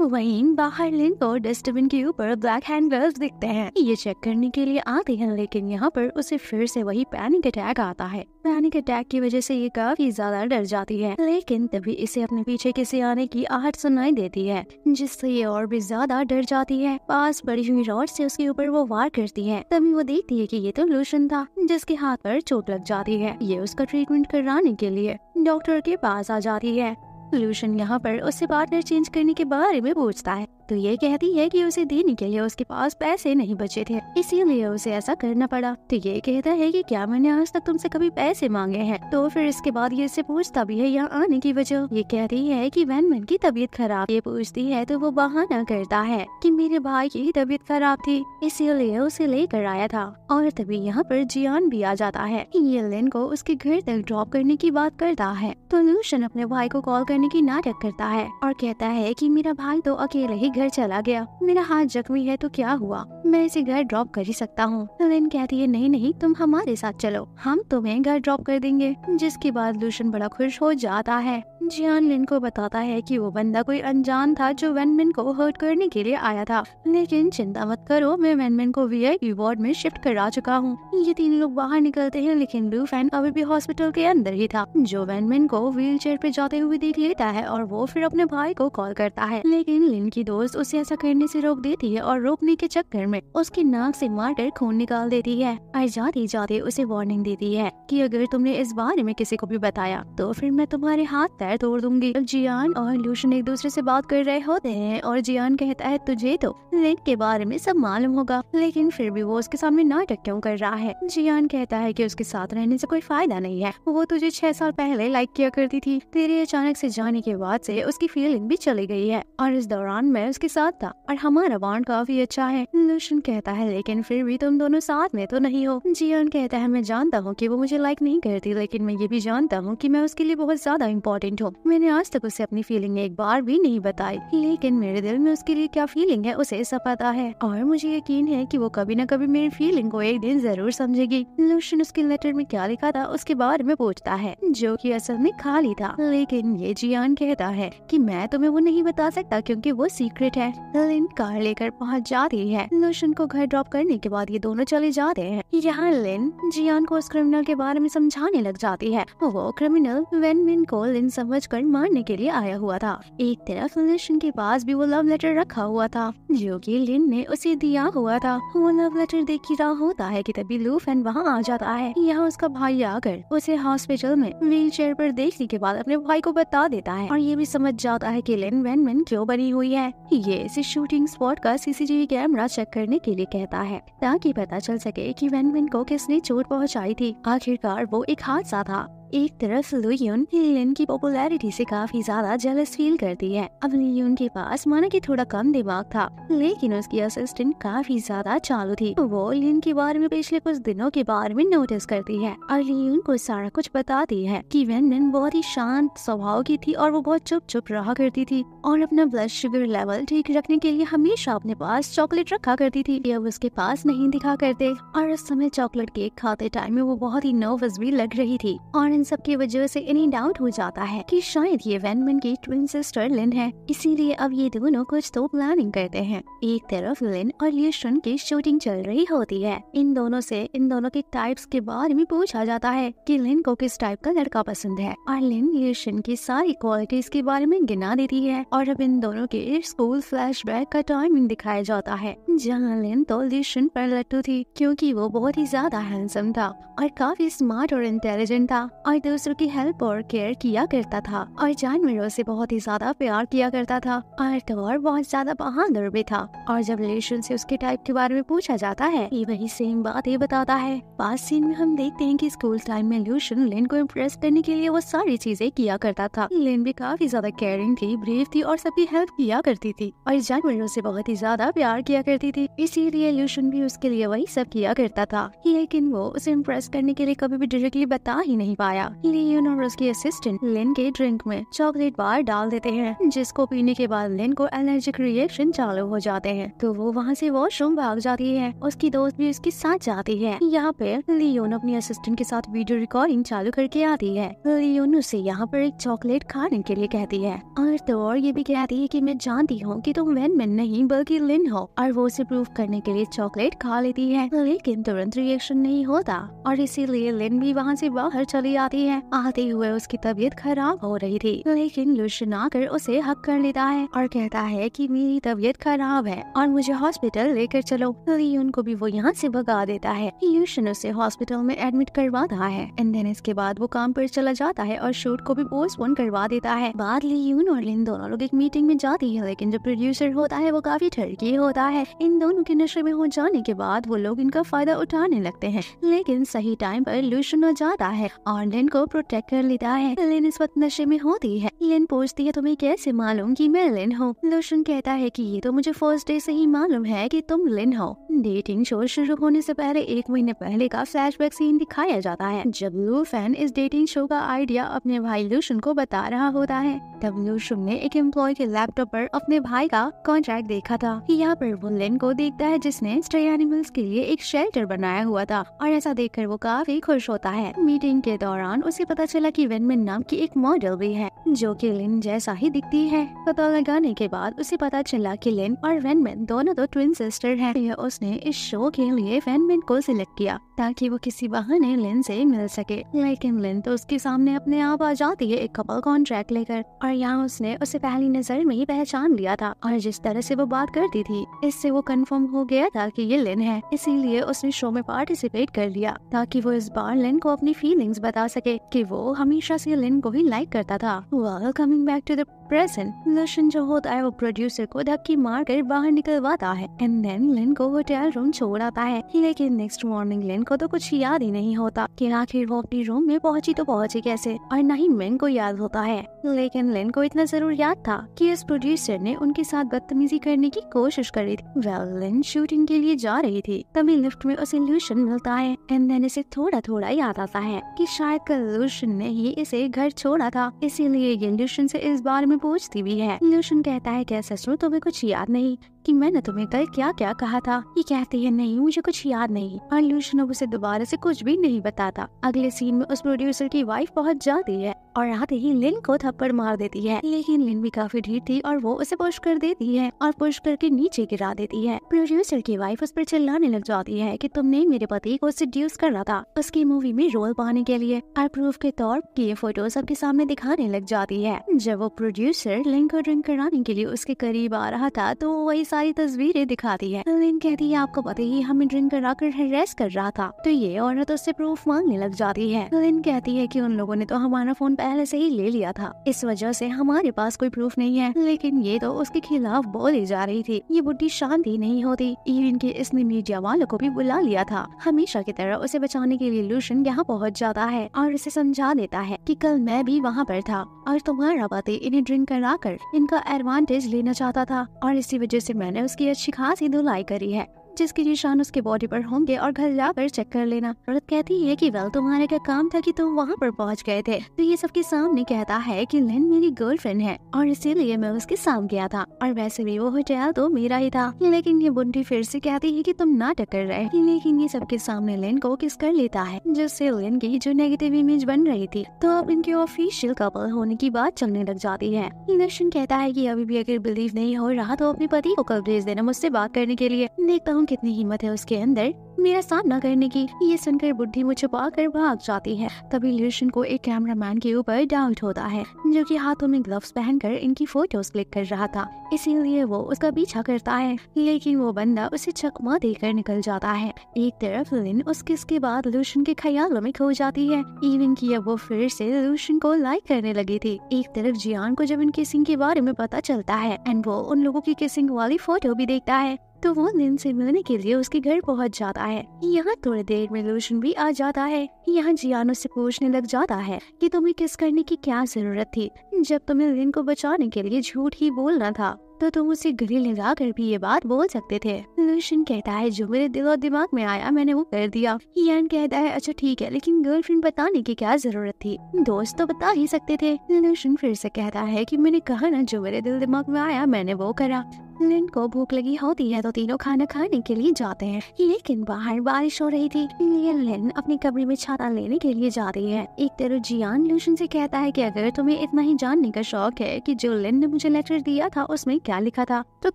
वहीं बाहर लिंक और डस्टबिन के ऊपर ब्लैक हैंड ग्लव दिखते हैं ये चेक करने के लिए आते हैं लेकिन यहाँ पर उसे फिर से वही पैनिक अटैक आता है पैनिक अटैक की वजह से ये काफी ज्यादा डर जाती है लेकिन तभी इसे अपने पीछे किसी आने की आहट सुनाई देती है जिससे ये और भी ज्यादा डर जाती है पास पड़ी हुई रॉड से उसके ऊपर वो वार करती है तभी वो देखती है कि ये तो लूशन था जिसके हाथ पर चोट लग जाती है ये उसका ट्रीटमेंट कराने के लिए डॉक्टर के पास आ जाती है लूशन यहाँ पर उससे पार्टनर चेंज करने के बारे में पूछता है तो ये कहती है कि उसे देने के लिए उसके पास पैसे नहीं बचे थे इसीलिए उसे ऐसा करना पड़ा तो ये कहता है कि क्या मैंने आज तक तुमसे कभी पैसे मांगे हैं तो फिर इसके बाद ये इससे पूछता भी है यहाँ आने की वजह ये कहती है कि वैन मैन की तबीयत खराब ये पूछती है तो वो बहाना करता है कि मेरे भाई की तबीयत खराब थी इसीलिए उसे लेकर आया था और तभी यहाँ पर जियान भी आ जाता है ये लिन को उसके घर तक ड्रॉप करने की बात करता है तो लूशन अपने भाई को कॉल करने की नाटक करता है और कहता है की मेरा भाई तो अकेले ही घर चला गया मेरा हाथ जख्मी है तो क्या हुआ मैं इसे घर ड्रॉप कर ही सकता हूँ रिन कहती है नहीं नहीं तुम हमारे साथ चलो हम तुम्हें घर ड्रॉप कर देंगे जिसके बाद लूशन बड़ा खुश हो जाता है जियान लिन को बताता है कि वो बंदा कोई अनजान था जो वेनमिन को हर्ट करने के लिए आया था लेकिन चिंता मत करो मैं वेनमिन को वी आई वार्ड में शिफ्ट करा चुका हूँ ये तीन लोग बाहर निकलते हैं लेकिन ब्लू फैन अभी भी हॉस्पिटल के अंदर ही था जो वेनमिन को व्हील चेयर पे जाते हुए देख लेता है और वो फिर अपने भाई को कॉल करता है लेकिन लिन की दोस्त रोज उसे ऐसा करने से रोक देती है और रोकने के चक्कर में उसकी नाक से मारकर खून निकाल देती है और जाते जाते उसे वार्निंग देती है कि अगर तुमने इस बारे में किसी को भी बताया तो फिर मैं तुम्हारे हाथ पैर तोड़ दूंगी जियान और लूशन एक दूसरे से बात कर रहे होते हैं और जियान कहता है तुझे तो लिंक के बारे में सब मालूम होगा लेकिन फिर भी वो उसके सामने नाटक क्यों कर रहा है जियान कहता है की उसके साथ रहने से कोई फायदा नहीं है वो तुझे छह साल पहले लाइक किया करती थी तेरे अचानक से जाने के बाद से उसकी फीलिंग भी चली गई है और इस दौरान मैं उसके साथ था और हमारा बॉन्ड काफी अच्छा है लुशन कहता है लेकिन फिर भी तुम दोनों साथ में तो नहीं हो जियन कहता है मैं जानता हूँ की वो मुझे लाइक नहीं करती लेकिन मैं ये भी जानता हूँ की मैं उसके लिए बहुत ज्यादा इम्पोर्टेंट हूँ मैंने आज तक उसे अपनी फीलिंग एक बार भी नहीं बताई लेकिन मेरे दिल में उसके लिए क्या फीलिंग है उसे सब पता है और मुझे यकीन है की वो कभी न कभी मेरी फीलिंग को एक दिन जरूर समझेगी लुशन उसके लेटर में क्या लिखा था उसके बारे में पूछता है जो की असल में खाली था लेकिन ये जियान कहता है की मैं तुम्हें वो नहीं बता सकता क्यूँकी वो सीक्रेट है लिन कार लेकर पहुंच जाती है लोशन को घर ड्रॉप करने के बाद ये दोनों चले जाते हैं यहाँ लिन जियान को उस क्रिमिनल के बारे में समझाने लग जाती है वो क्रिमिनल वेन मिन को लिन समझ कर मारने के लिए आया हुआ था एक तरफ लोशन के पास भी वो लव लेटर रखा हुआ था जो की लिन ने उसे दिया हुआ था वो लव लेटर देख ही रहा होता है की तभी लूफेन वहाँ आ जाता है यहाँ उसका भाई आकर उसे हॉस्पिटल में व्हील चेयर आरोप देखने के बाद अपने भाई को बता देता है और ये भी समझ जाता है की लिन वेन मिन क्यों बनी हुई है कि ये इस शूटिंग स्पॉट का सीसीटीवी कैमरा चेक करने के लिए कहता है ताकि पता चल सके कि वेनविन को किसने चोट पहुंचाई थी आखिरकार वो एक हादसा था एक तरफ लुयुन लियन की पॉपुलैरिटी से काफी ज्यादा जेलस फील करती है अब लियन के पास माना कि थोड़ा कम दिमाग था लेकिन उसकी असिस्टेंट काफी ज्यादा चालू थी वो लियन के बारे में पिछले कुछ दिनों के बारे में नोटिस करती है और लियन को सारा कुछ बताती है की वेन बहुत ही शांत स्वभाव की थी और वो बहुत चुप चुप रहा करती थी और अपना ब्लड शुगर लेवल ठीक रखने के लिए हमेशा अपने पास चॉकलेट रखा करती थी अब उसके पास नहीं दिखा करते और उस समय चॉकलेट केक खाते टाइम में वो बहुत ही नर्वस भी लग रही थी और इन सब की वजह से इन्हें डाउट हो जाता है कि शायद ये वेनमन की ट्विन सिस्टर लिन है इसीलिए अब ये दोनों कुछ तो प्लानिंग करते हैं एक तरफ लिन और लियशन की शूटिंग चल रही होती है इन दोनों से इन दोनों के टाइप्स के बारे में पूछा जाता है कि लिन को किस टाइप का लड़का पसंद है और लिन लियन की सारी क्वालिटीज के बारे में गिना देती है और अब इन दोनों के स्कूल बैक का टाइमिंग दिखाया जाता है जहाँ लिन तो लियशन पर लट्टू थी क्यूँकी वो बहुत ही ज्यादा हैंडसम था और काफी स्मार्ट और इंटेलिजेंट था और दूसरों की हेल्प और केयर किया करता था और जानवरों से बहुत ही ज्यादा प्यार किया करता था और तो और बहुत ज्यादा बहादुर भी था और जब रिलेशन से उसके टाइप के बारे में पूछा जाता है ये वही सेम बात ही बताता है बाद सीन में हम देखते हैं कि स्कूल टाइम में ल्यूशन लिन को इम्प्रेस करने के लिए वो सारी चीजें किया करता था लिन भी काफी ज्यादा केयरिंग थी ब्रेव थी और सबकी हेल्प किया करती थी और जानवरों से बहुत ही ज्यादा प्यार किया करती थी इसीलिए ल्यूशन भी उसके लिए वही सब किया करता था लेकिन वो उसे इम्प्रेस करने के लिए कभी भी डायरेक्टली बता ही नहीं पाया गया लियोन और उसकी असिस्टेंट लिन के ड्रिंक में चॉकलेट बार डाल देते हैं जिसको पीने के बाद लिन को एलर्जिक रिएक्शन चालू हो जाते हैं तो वो वहाँ से वॉशरूम भाग जाती है उसकी दोस्त भी उसके साथ जाती है यहाँ पे लियोन अपनी असिस्टेंट के साथ वीडियो रिकॉर्डिंग चालू करके आती है लियोन उसे यहाँ पर एक चॉकलेट खाने के लिए कहती है और तो और ये भी कहती है की मैं जानती हूँ की तुम वैन में नहीं बल्कि लिन हो और वो उसे प्रूफ करने के लिए चॉकलेट खा लेती है लेकिन तुरंत रिएक्शन नहीं होता और इसीलिए लिन भी वहाँ से बाहर चली आती आती है आते हुए उसकी तबीयत खराब हो रही थी लेकिन लुशन आकर उसे हक कर लेता है और कहता है कि मेरी तबीयत खराब है और मुझे हॉस्पिटल लेकर चलो लियोन को भी वो यहाँ से भगा देता है ल्यूशन उसे हॉस्पिटल में एडमिट करवाता है एंड देन इसके बाद वो काम पर चला जाता है और शूट को भी पोस्टपोन करवा देता है बाद लियोन और लिन दोनों लोग एक मीटिंग में जाती है लेकिन जो प्रोड्यूसर होता है वो काफी ठरकी होता है इन दोनों के नशे में हो जाने के बाद वो लोग इनका फायदा उठाने लगते हैं लेकिन सही टाइम पर ल्यूशन जाता है और लिन को प्रोटेक्ट कर लेता है लिन इस वक्त नशे में होती है लेन पूछती है तुम्हें कैसे मालूम कि मैं लिन हूँ लोशन कहता है कि ये तो मुझे फर्स्ट डे से ही मालूम है कि तुम लिन हो डेटिंग शो शुरू होने से पहले एक महीने पहले का फ्लैशबैक सीन दिखाया जाता है जब लू फैन इस डेटिंग शो का आइडिया अपने भाई लूशन को बता रहा होता है तब लूशन ने एक एम्प्लॉय के लैपटॉप पर अपने भाई का कॉन्ट्रैक्ट देखा था कि यहाँ पर वो लिन को देखता है जिसने स्ट्रे एनिमल्स के लिए एक शेल्टर बनाया हुआ था और ऐसा देखकर वो काफी खुश होता है मीटिंग के दौरान दौरान उसे पता चला कि वेनमिन नाम की एक मॉडल भी है जो कि लिन जैसा ही दिखती है पता लगाने के बाद उसे पता चला कि लिन और वेनमिन दोनों तो ट्विन सिस्टर हैं। है उसने इस शो के लिए वेनमिन को सिलेक्ट किया ताकि वो किसी बहाने लिन से मिल सके लेकिन लिन तो उसके सामने अपने आप आ जाती है एक कपल कॉन्ट्रैक्ट लेकर और यहाँ उसने उसे पहली नजर में ही पहचान लिया था और जिस तरह से वो बात करती थी इससे वो कंफर्म हो गया था कि ये लिन है इसीलिए उसने शो में पार्टिसिपेट कर लिया ताकि वो इस बार लिन को अपनी फीलिंग्स बता सके कि वो हमेशा से लिन को ही लाइक करता था well coming back to the present लशन जो होता है वो प्रोड्यूसर को धक्की मार कर बाहर निकलवाता है एंड देन लिन को होटल रूम छोड़ आता है लेकिन नेक्स्ट मॉर्निंग लिन को तो कुछ याद ही नहीं होता कि आखिर वो अपनी रूम में पहुंची तो पहुंची कैसे और न ही मेन को याद होता है लेकिन लिन को इतना जरूर याद था कि इस प्रोड्यूसर ने उनके साथ बदतमीजी करने की कोशिश करी थी वेल लिन शूटिंग के लिए जा रही थी तभी लिफ्ट में उसे लूशन मिलता है एंड देन इसे थोड़ा थोड़ा याद आता है कि शायद कल लूशन ने ही इसे घर छोड़ा था इसीलिए ये लूशन से इस बारे में पूछती भी है ल्यूशन कहता है क्या ससुर तुम्हें कुछ याद नहीं कि मैंने तुम्हें कल क्या क्या कहा था ये कहती है नहीं मुझे कुछ याद नहीं और अब उसे दोबारा से कुछ भी नहीं बताता अगले सीन में उस प्रोड्यूसर की वाइफ पहुंच जाती है और आते ही लिन को थप्पड़ मार देती है लेकिन लिन भी काफी ढीर थी और वो उसे पुश कर देती है और पुश करके नीचे गिरा देती है प्रोड्यूसर की वाइफ उस पर चिल्लाने लग जाती है कि तुमने मेरे पति को कर करना था उसकी मूवी में रोल पाने के लिए और प्रूफ के तौर की ये फोटो सबके सामने दिखाने लग जाती है जब वो प्रोड्यूसर लिन को ड्रिंक कराने के लिए उसके करीब आ रहा था तो वो वही सारी तस्वीरें दिखाती है लिन कहती है आपको पता ही हमें ड्रिंक करा कर हेरेस कर रहा था तो ये औरत उससे प्रूफ मांगने लग जाती है लिन कहती है की उन लोगों ने तो हमारा फोन पहले से ही ले लिया था इस वजह से हमारे पास कोई प्रूफ नहीं है लेकिन ये तो उसके खिलाफ बोली जा रही थी ये बुढ़ी शांति नहीं होती इवन की इसने मीडिया वालों को भी बुला लिया था हमेशा की तरह उसे बचाने के लिए लूशन यहाँ पहुँच जाता है और उसे समझा देता है कि कल मैं भी वहाँ पर था और तुम्हारा पति इन्हें ड्रिंक करा कर इनका एडवांटेज लेना चाहता था और इसी वजह से मैंने उसकी अच्छी खासी धुलाई करी है जिसके निशान उसके बॉडी पर होंगे और घर जाकर चेक कर लेना औरत कहती है कि वेल तुम्हारे का काम था कि तुम वहाँ पर पहुँच गए थे तो ये सबके सामने कहता है कि लिन मेरी गर्लफ्रेंड है और इसीलिए मैं उसके सामने गया था और वैसे भी वो होटल तो मेरा ही था लेकिन ये बुंडी फिर से कहती है कि तुम ना टकर रहे लेकिन ये सबके सामने लिन को किस कर लेता है जिससे लिन की जो नेगेटिव इमेज बन रही थी तो अब इनके ऑफिशियल कपल होने की बात चलने लग जाती है दर्शन कहता है की अभी भी अगर बिलीव नहीं हो रहा तो अपने पति को कल भेज देना मुझसे बात करने के लिए देखता हूँ बताऊँ कितनी हिम्मत है उसके अंदर मेरा सामना करने की ये सुनकर बुढ़ी मुझे छुपा कर भाग जाती है तभी ल्यूशन को एक कैमरामैन के ऊपर डाउट होता है जो कि हाथों में ग्लव्स पहनकर इनकी फोटोज क्लिक कर रहा था इसीलिए वो उसका पीछा करता है लेकिन वो बंदा उसे चकमा देकर निकल जाता है एक तरफ लिन उस किस के बाद लूशन के ख्यालों में खो जाती है इवन की अब वो फिर से लूशन को लाइक करने लगी थी एक तरफ जियान को जब इन किसिंग के बारे में पता चलता है एंड वो उन लोगों की किसिंग वाली फोटो भी देखता है तो वो निन से मिलने के लिए उसके घर पहुंच जाता है यहाँ थोड़ी देर में लोशन भी आ जाता है यहाँ जियानो से पूछने लग जाता है कि तुम्हें किस करने की क्या जरूरत थी जब तुम्हें लिन को बचाने के लिए झूठ ही बोलना था तो तुम उसे गले लगा कर भी ये बात बोल सकते थे लोशन कहता है जो मेरे दिल और दिमाग में आया मैंने वो कर दिया यान कहता है अच्छा ठीक है लेकिन गर्लफ्रेंड बताने की क्या जरूरत थी दोस्त तो बता ही सकते थे लोशन फिर से कहता है कि मैंने कहा ना जो मेरे दिल दिमाग में आया मैंने वो करा लिन को भूख लगी होती है तो तीनों खाना खाने के लिए जाते हैं लेकिन बाहर बारिश हो रही थी इसलिए लिन अपनी कमरे में छाता लेने के लिए जाती है एक तरफ जियान लूशन से कहता है कि अगर तुम्हें इतना ही जानने का शौक है कि जो लिन ने मुझे लेटर दिया था उसमें क्या लिखा था तो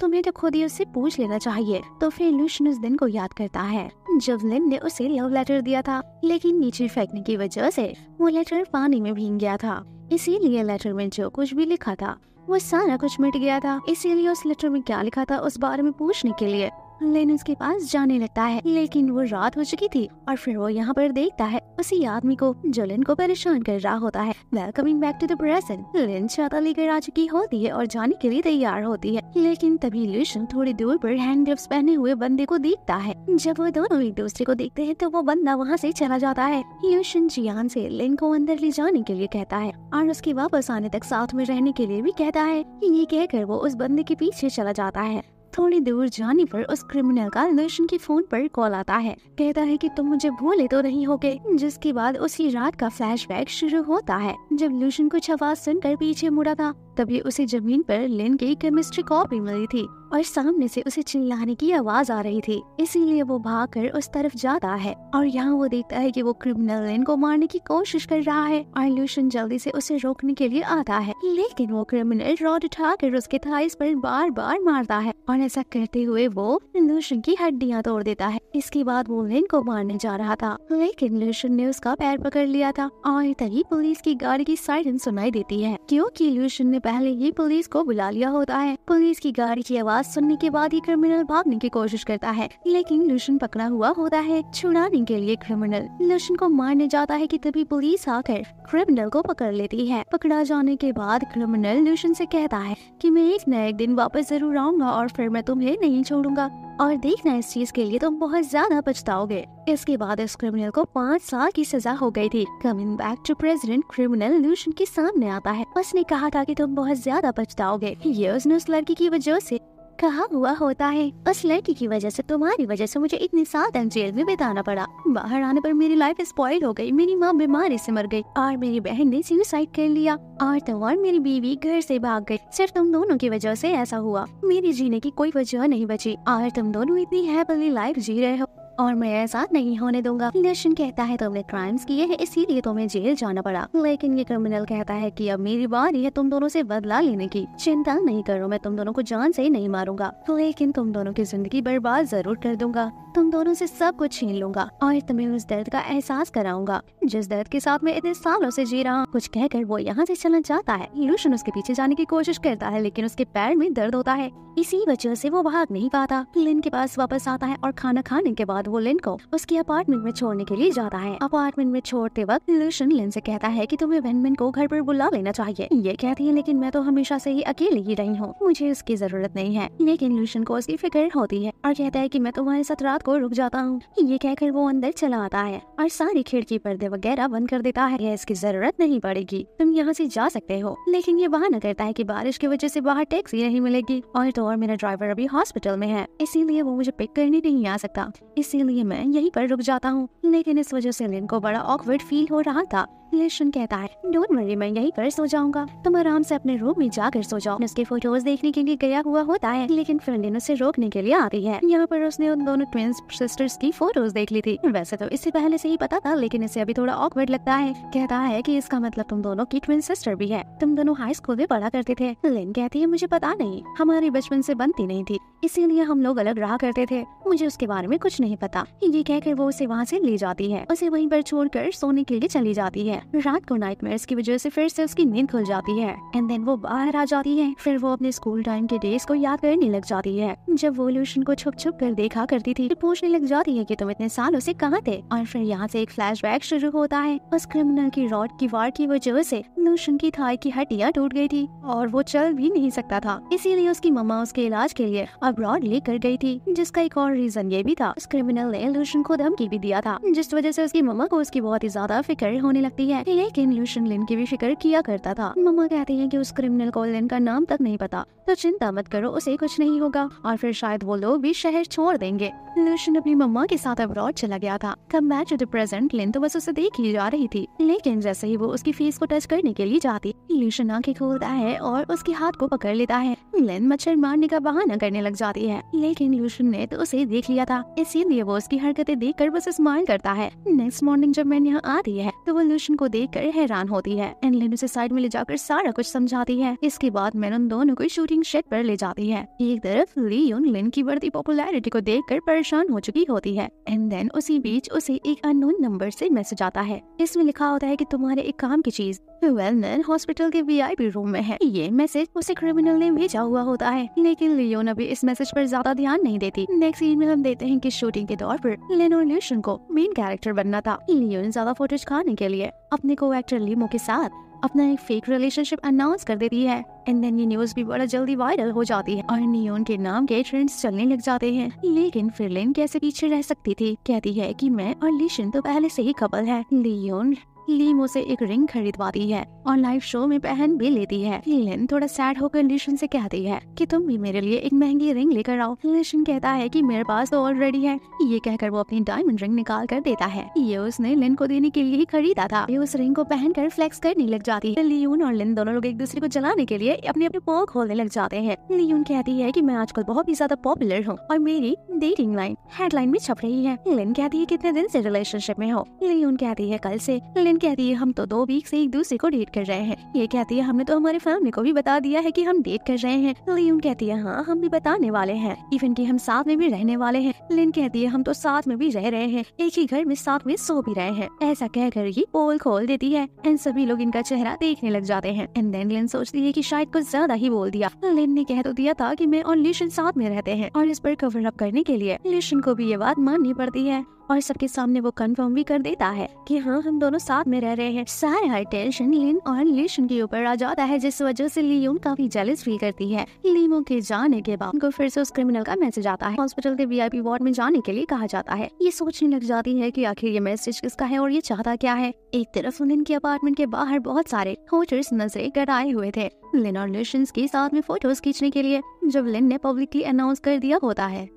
तुम्हें तो खुद ही उससे पूछ लेना चाहिए तो फिर लूशन उस दिन को याद करता है जब लिन ने उसे लव लेटर दिया था लेकिन नीचे फेंकने की वजह से वो लेटर पानी में भींग गया था इसीलिए लेटर में जो कुछ भी लिखा था वो सारा कुछ मिट गया था इसीलिए उस लेटर में क्या लिखा था उस बारे में पूछने के लिए लेन उसके पास जाने लगता है लेकिन वो रात हो चुकी थी और फिर वो यहाँ पर देखता है उसी आदमी को जो लेन को परेशान कर रहा होता है well coming back to the present लेन छाता लेकर आ चुकी होती है और जाने के लिए तैयार होती है लेकिन तभी लुशन थोड़ी दूर पर हैंड ग्लव्स पहने हुए बंदे को देखता है जब वो दोनों एक दूसरे को देखते हैं तो वो बंदा वहाँ से चला जाता है लुशन जियान से लेन को अंदर ले जाने के लिए कहता है और उसके वापस आने तक साथ में रहने के लिए भी कहता है ये कहकर वो उस बंदे के पीछे चला जाता है थोड़ी दूर जाने पर उस क्रिमिनल का दर्शन के फोन पर कॉल आता है कहता है कि तुम मुझे भूले तो नहीं होगे जिसके बाद उसी रात का फ्लैशबैक शुरू होता है जब लूशन कुछ आवाज सुनकर पीछे मुड़ा था तभी उसे जमीन पर लिन की केमिस्ट्री कॉपी मिली थी और सामने से उसे चिल्लाने की आवाज आ रही थी इसीलिए वो भागकर उस तरफ जाता है और यहाँ वो देखता है कि वो क्रिमिनल को मारने की कोशिश कर रहा है और लूशन जल्दी से उसे रोकने के लिए आता है लेकिन वो क्रिमिनल रॉड उठाकर उसके थाइस पर बार बार मारता है और ऐसा करते हुए वो लूशन की हड्डियाँ तोड़ देता है इसके बाद वो लेन को मारने जा रहा था लेकिन लूशन ने उसका पैर पकड़ लिया था और तभी पुलिस की गाड़ी की साइरन सुनाई देती है क्योंकि लूशन ने पहले ही पुलिस को बुला लिया होता है पुलिस की गाड़ी की आवाज आवाज सुनने के बाद ही क्रिमिनल भागने की कोशिश करता है लेकिन लूशन पकड़ा हुआ होता है छुड़ाने के लिए क्रिमिनल लूशन को मारने जाता है कि तभी पुलिस आकर क्रिमिनल को पकड़ लेती है पकड़ा जाने के बाद क्रिमिनल लूशन से कहता है कि मैं एक नए एक दिन वापस जरूर आऊंगा और फिर मैं तुम्हें नहीं छोड़ूंगा और देखना इस चीज के लिए तुम बहुत ज्यादा पछताओगे इसके बाद इस क्रिमिनल को पाँच साल की सजा हो गई थी coming back to president criminal लूशन के सामने आता है उसने कहा था कि तुम बहुत ज्यादा पछताओगे ये उसने उस लड़की की वजह से कहा हुआ होता है उस लड़की की वजह से तुम्हारी वजह से मुझे इतने साल तक जेल में बिताना पड़ा बाहर आने पर मेरी लाइफ स्पॉइल हो गई मेरी माँ बीमारी से मर गई और मेरी बहन ने सुसाइड कर लिया और तुम तो और मेरी बीवी घर से भाग गई सिर्फ तुम दोनों की वजह से ऐसा हुआ मेरी जीने की कोई वजह नहीं बची और तुम दोनों इतनी हैप्पीली लाइफ जी रहे हो और मैं ऐसा नहीं होने दूंगा नेशन कहता है तुमने क्राइम्स किए हैं इसीलिए तुम्हें जेल जाना पड़ा लेकिन ये क्रिमिनल कहता है कि अब मेरी बारी है तुम दोनों से बदला लेने की चिंता नहीं करो मैं तुम दोनों को जान से ही नहीं मारूंगा लेकिन तुम दोनों की जिंदगी बर्बाद जरूर कर दूंगा तुम दोनों से सब कुछ छीन लूंगा और तुम्हें उस दर्द का एहसास कराऊंगा जिस दर्द के साथ मैं इतने सालों से जी रहा कुछ कहकर वो यहाँ से चलना चाहता है लूशन उसके पीछे जाने की कोशिश करता है लेकिन उसके पैर में दर्द होता है इसी वजह से वो भाग नहीं पाता लिन के पास वापस आता है और खाना खाने के बाद बाद वो लिन को उसके अपार्टमेंट में छोड़ने के लिए जाता है अपार्टमेंट में छोड़ते वक्त लूशन लिन से कहता है की तुम्हें वेनमिन को घर पर बुला लेना चाहिए ये कहती है लेकिन मैं तो हमेशा से ही अकेले ही रही हूँ मुझे उसकी जरूरत नहीं है लेकिन लूशन को उसकी फिक्र होती है और कहता है की मैं तुम्हारे साथ रात को रुक जाता हूँ ये कहकर वो अंदर चला आता है और सारी खिड़की पर्दे वगैरह बंद कर देता है इसकी जरूरत नहीं पड़ेगी तुम यहाँ ऐसी जा सकते हो लेकिन ये बहाना करता है की बारिश की वजह ऐसी बाहर टैक्सी नहीं मिलेगी और तो और मेरा ड्राइवर अभी हॉस्पिटल में है इसीलिए वो मुझे पिक करने नहीं आ सकता इसी इसीलिए मैं यहीं पर रुक जाता हूँ लेकिन इस वजह से लिन को बड़ा ऑकवर्ड फील हो रहा था लेशन कहता है डोंट वरी मैं यही कर सो जाऊंगा तुम आराम से अपने रूम में जाकर सो जाओ उसके फोटोज देखने के लिए गया हुआ होता है लेकिन फ्रेंडिन उसे रोकने के लिए आती है यहाँ पर उसने उन दोनों ट्विंस सिस्टर्स की फोटोज देख ली थी वैसे तो इससे पहले से ही पता था लेकिन इसे अभी थोड़ा ऑकवर्ड लगता है कहता है की इसका मतलब तुम दोनों की ट्विन सिस्टर भी है तुम दोनों हाई स्कूल में पढ़ा करते थे लेन कहती है मुझे पता नहीं हमारी बचपन से बनती नहीं थी इसीलिए हम लोग अलग रहा करते थे मुझे उसके बारे में कुछ नहीं पता ये कहकर वो उसे वहाँ से ले जाती है उसे वहीं पर छोड़कर सोने के लिए चली जाती है है रात को नाइटमेयर्स की वजह से फिर से उसकी नींद खुल जाती है एंड देन वो बाहर आ जाती है फिर वो अपने स्कूल टाइम के डेज को याद करने लग जाती है जब वो लूशन को छुप छुप कर देखा करती थी तो पूछने लग जाती है की तुम इतने सालों से कहाँ थे और फिर यहाँ से एक फ्लैशबैक शुरू होता है उस क्रिमिनल की रॉड की वार की वजह से लूशन की थाई की हड्डियाँ टूट गई थी और वो चल भी नहीं सकता था इसीलिए उसकी मम्मा उसके इलाज के लिए अब्रॉड लेकर गई थी जिसका एक और रीजन ये भी था उस क्रिमिनल ने लूशन को धमकी भी दिया था जिस वजह से उसकी मम्मा को उसकी बहुत ही ज्यादा फिक्र होने लगती रही है लेकिन लूशन लिन की भी फिक्र किया करता था मम्मा कहती है की उस क्रिमिनल को लिन का नाम तक नहीं पता तो चिंता मत करो उसे कुछ नहीं होगा और फिर शायद वो लोग भी शहर छोड़ देंगे लूशन अपनी मम्मा के साथ अब्रॉड चला गया था come back to the present Lin तो बस उसे देख ही जा रही थी लेकिन जैसे ही वो उसकी फेस को टच करने के लिए जाती लूशन आँखें खोलता है और उसके हाथ को पकड़ लेता है लिन मच्छर मारने का बहाना करने लग जाती है लेकिन लूशन ने तो उसे देख लिया था इसीलिए वो उसकी हरकतें देख कर बस स्माइल करता है नेक्स्ट मॉर्निंग जब मैंने यहाँ आती है तो वो लूशन को देख कर हैरान होती है एन लिन उसे साइड में ले जाकर सारा कुछ समझाती है इसके बाद मैन उन दोनों को शूटिंग शेड पर ले जाती है एक तरफ ली उन लिन की बढ़ती पॉपुलैरिटी को देख कर परेशान हो चुकी होती है एंड देन उसी बीच उसे एक अनोन नंबर से मैसेज आता है इसमें लिखा होता है की तुम्हारे एक काम की चीज वेलनर हॉस्पिटल के वीआईपी रूम में है ये मैसेज उसे क्रिमिनल ने भेजा हुआ होता है लेकिन लियोन अभी इस मैसेज पर ज्यादा ध्यान नहीं देती नेक्स्ट सीन में हम देते हैं कि शूटिंग के दौर पर और ल्यूशन को मेन कैरेक्टर बनना था लियोन ज्यादा फोटेज खाने के लिए अपने को एक्टर लीमो के साथ अपना एक फेक रिलेशनशिप अनाउंस कर देती है एंड देन ये न्यूज भी बड़ा जल्दी वायरल हो जाती है और नियोन के नाम के ट्रेंड्स चलने लग जाते हैं लेकिन फिर लिन कैसे पीछे रह सकती थी कहती है कि मैं और लिशन तो पहले से ही कपल है लियोन लीम उसे एक रिंग खरीदवाती है और लाइव शो में पहन भी लेती है लिन थोड़ा सैड होकर लिशन से कहती है कि तुम भी मेरे लिए एक महंगी रिंग लेकर आओ लिशन कहता है कि मेरे पास तो ऑलरेडी है ये कहकर वो अपनी डायमंड रिंग निकाल कर देता है ये उसने लिन को देने के लिए ही खरीदा था ये उस रिंग को पहन कर फ्लेक्स करने लग जाती है लियून और लिन दोनों लोग एक दूसरे को जलाने के लिए अपने अपने पोल खोलने लग जाते हैं लियून कहती है की मैं आजकल बहुत ही ज्यादा पॉपुलर हूँ और मेरी डेटिंग लाइन हेडलाइन में छप रही है लिन कहती है कितने दिन ऐसी रिलेशनशिप में हो लियून कहती है कल ऐसी लिन बहन कहती है हम तो दो वीक से एक दूसरे को डेट कर रहे हैं ये कहती है हमने तो हमारे फैमिली को भी बता दिया है कि हम डेट कर रहे हैं लियोन कहती है हाँ हम भी बताने वाले हैं इवन की हम साथ में भी रहने वाले हैं लिन कहती है हम तो साथ में भी रह रहे हैं एक ही घर में साथ में सो भी रहे हैं ऐसा कह कर ही पोल खोल देती है एंड सभी लोग इनका चेहरा देखने लग जाते हैं एंड देन लिन सोचती है की शायद कुछ ज्यादा ही बोल दिया लिन ने कह तो दिया था की मैं और लिशन साथ में रहते हैं और इस पर कवर अप करने के लिए लिशन को भी ये बात माननी पड़ती है और सबके सामने वो कंफर्म भी कर देता है कि हाँ हम दोनों साथ में रह रहे हैं सारा हर टेंशन लिन और लिशन के ऊपर आ जाता है जिस वजह से लियोन काफी जेलिस फील करती है लीमो के जाने के बाद उनको फिर से उस क्रिमिनल का मैसेज आता है हॉस्पिटल के वीआईपी वार्ड में जाने के लिए कहा जाता है ये सोचने लग जाती है की आखिर ये मैसेज किसका है और ये चाहता क्या है एक तरफ लिन के अपार्टमेंट के बाहर बहुत सारे होटर्स नजरे कर हुए थे लिन और लिशन के साथ में फोटोज खींचने के लिए जब लिन ने पब्लिकली अनाउंस कर दिया होता है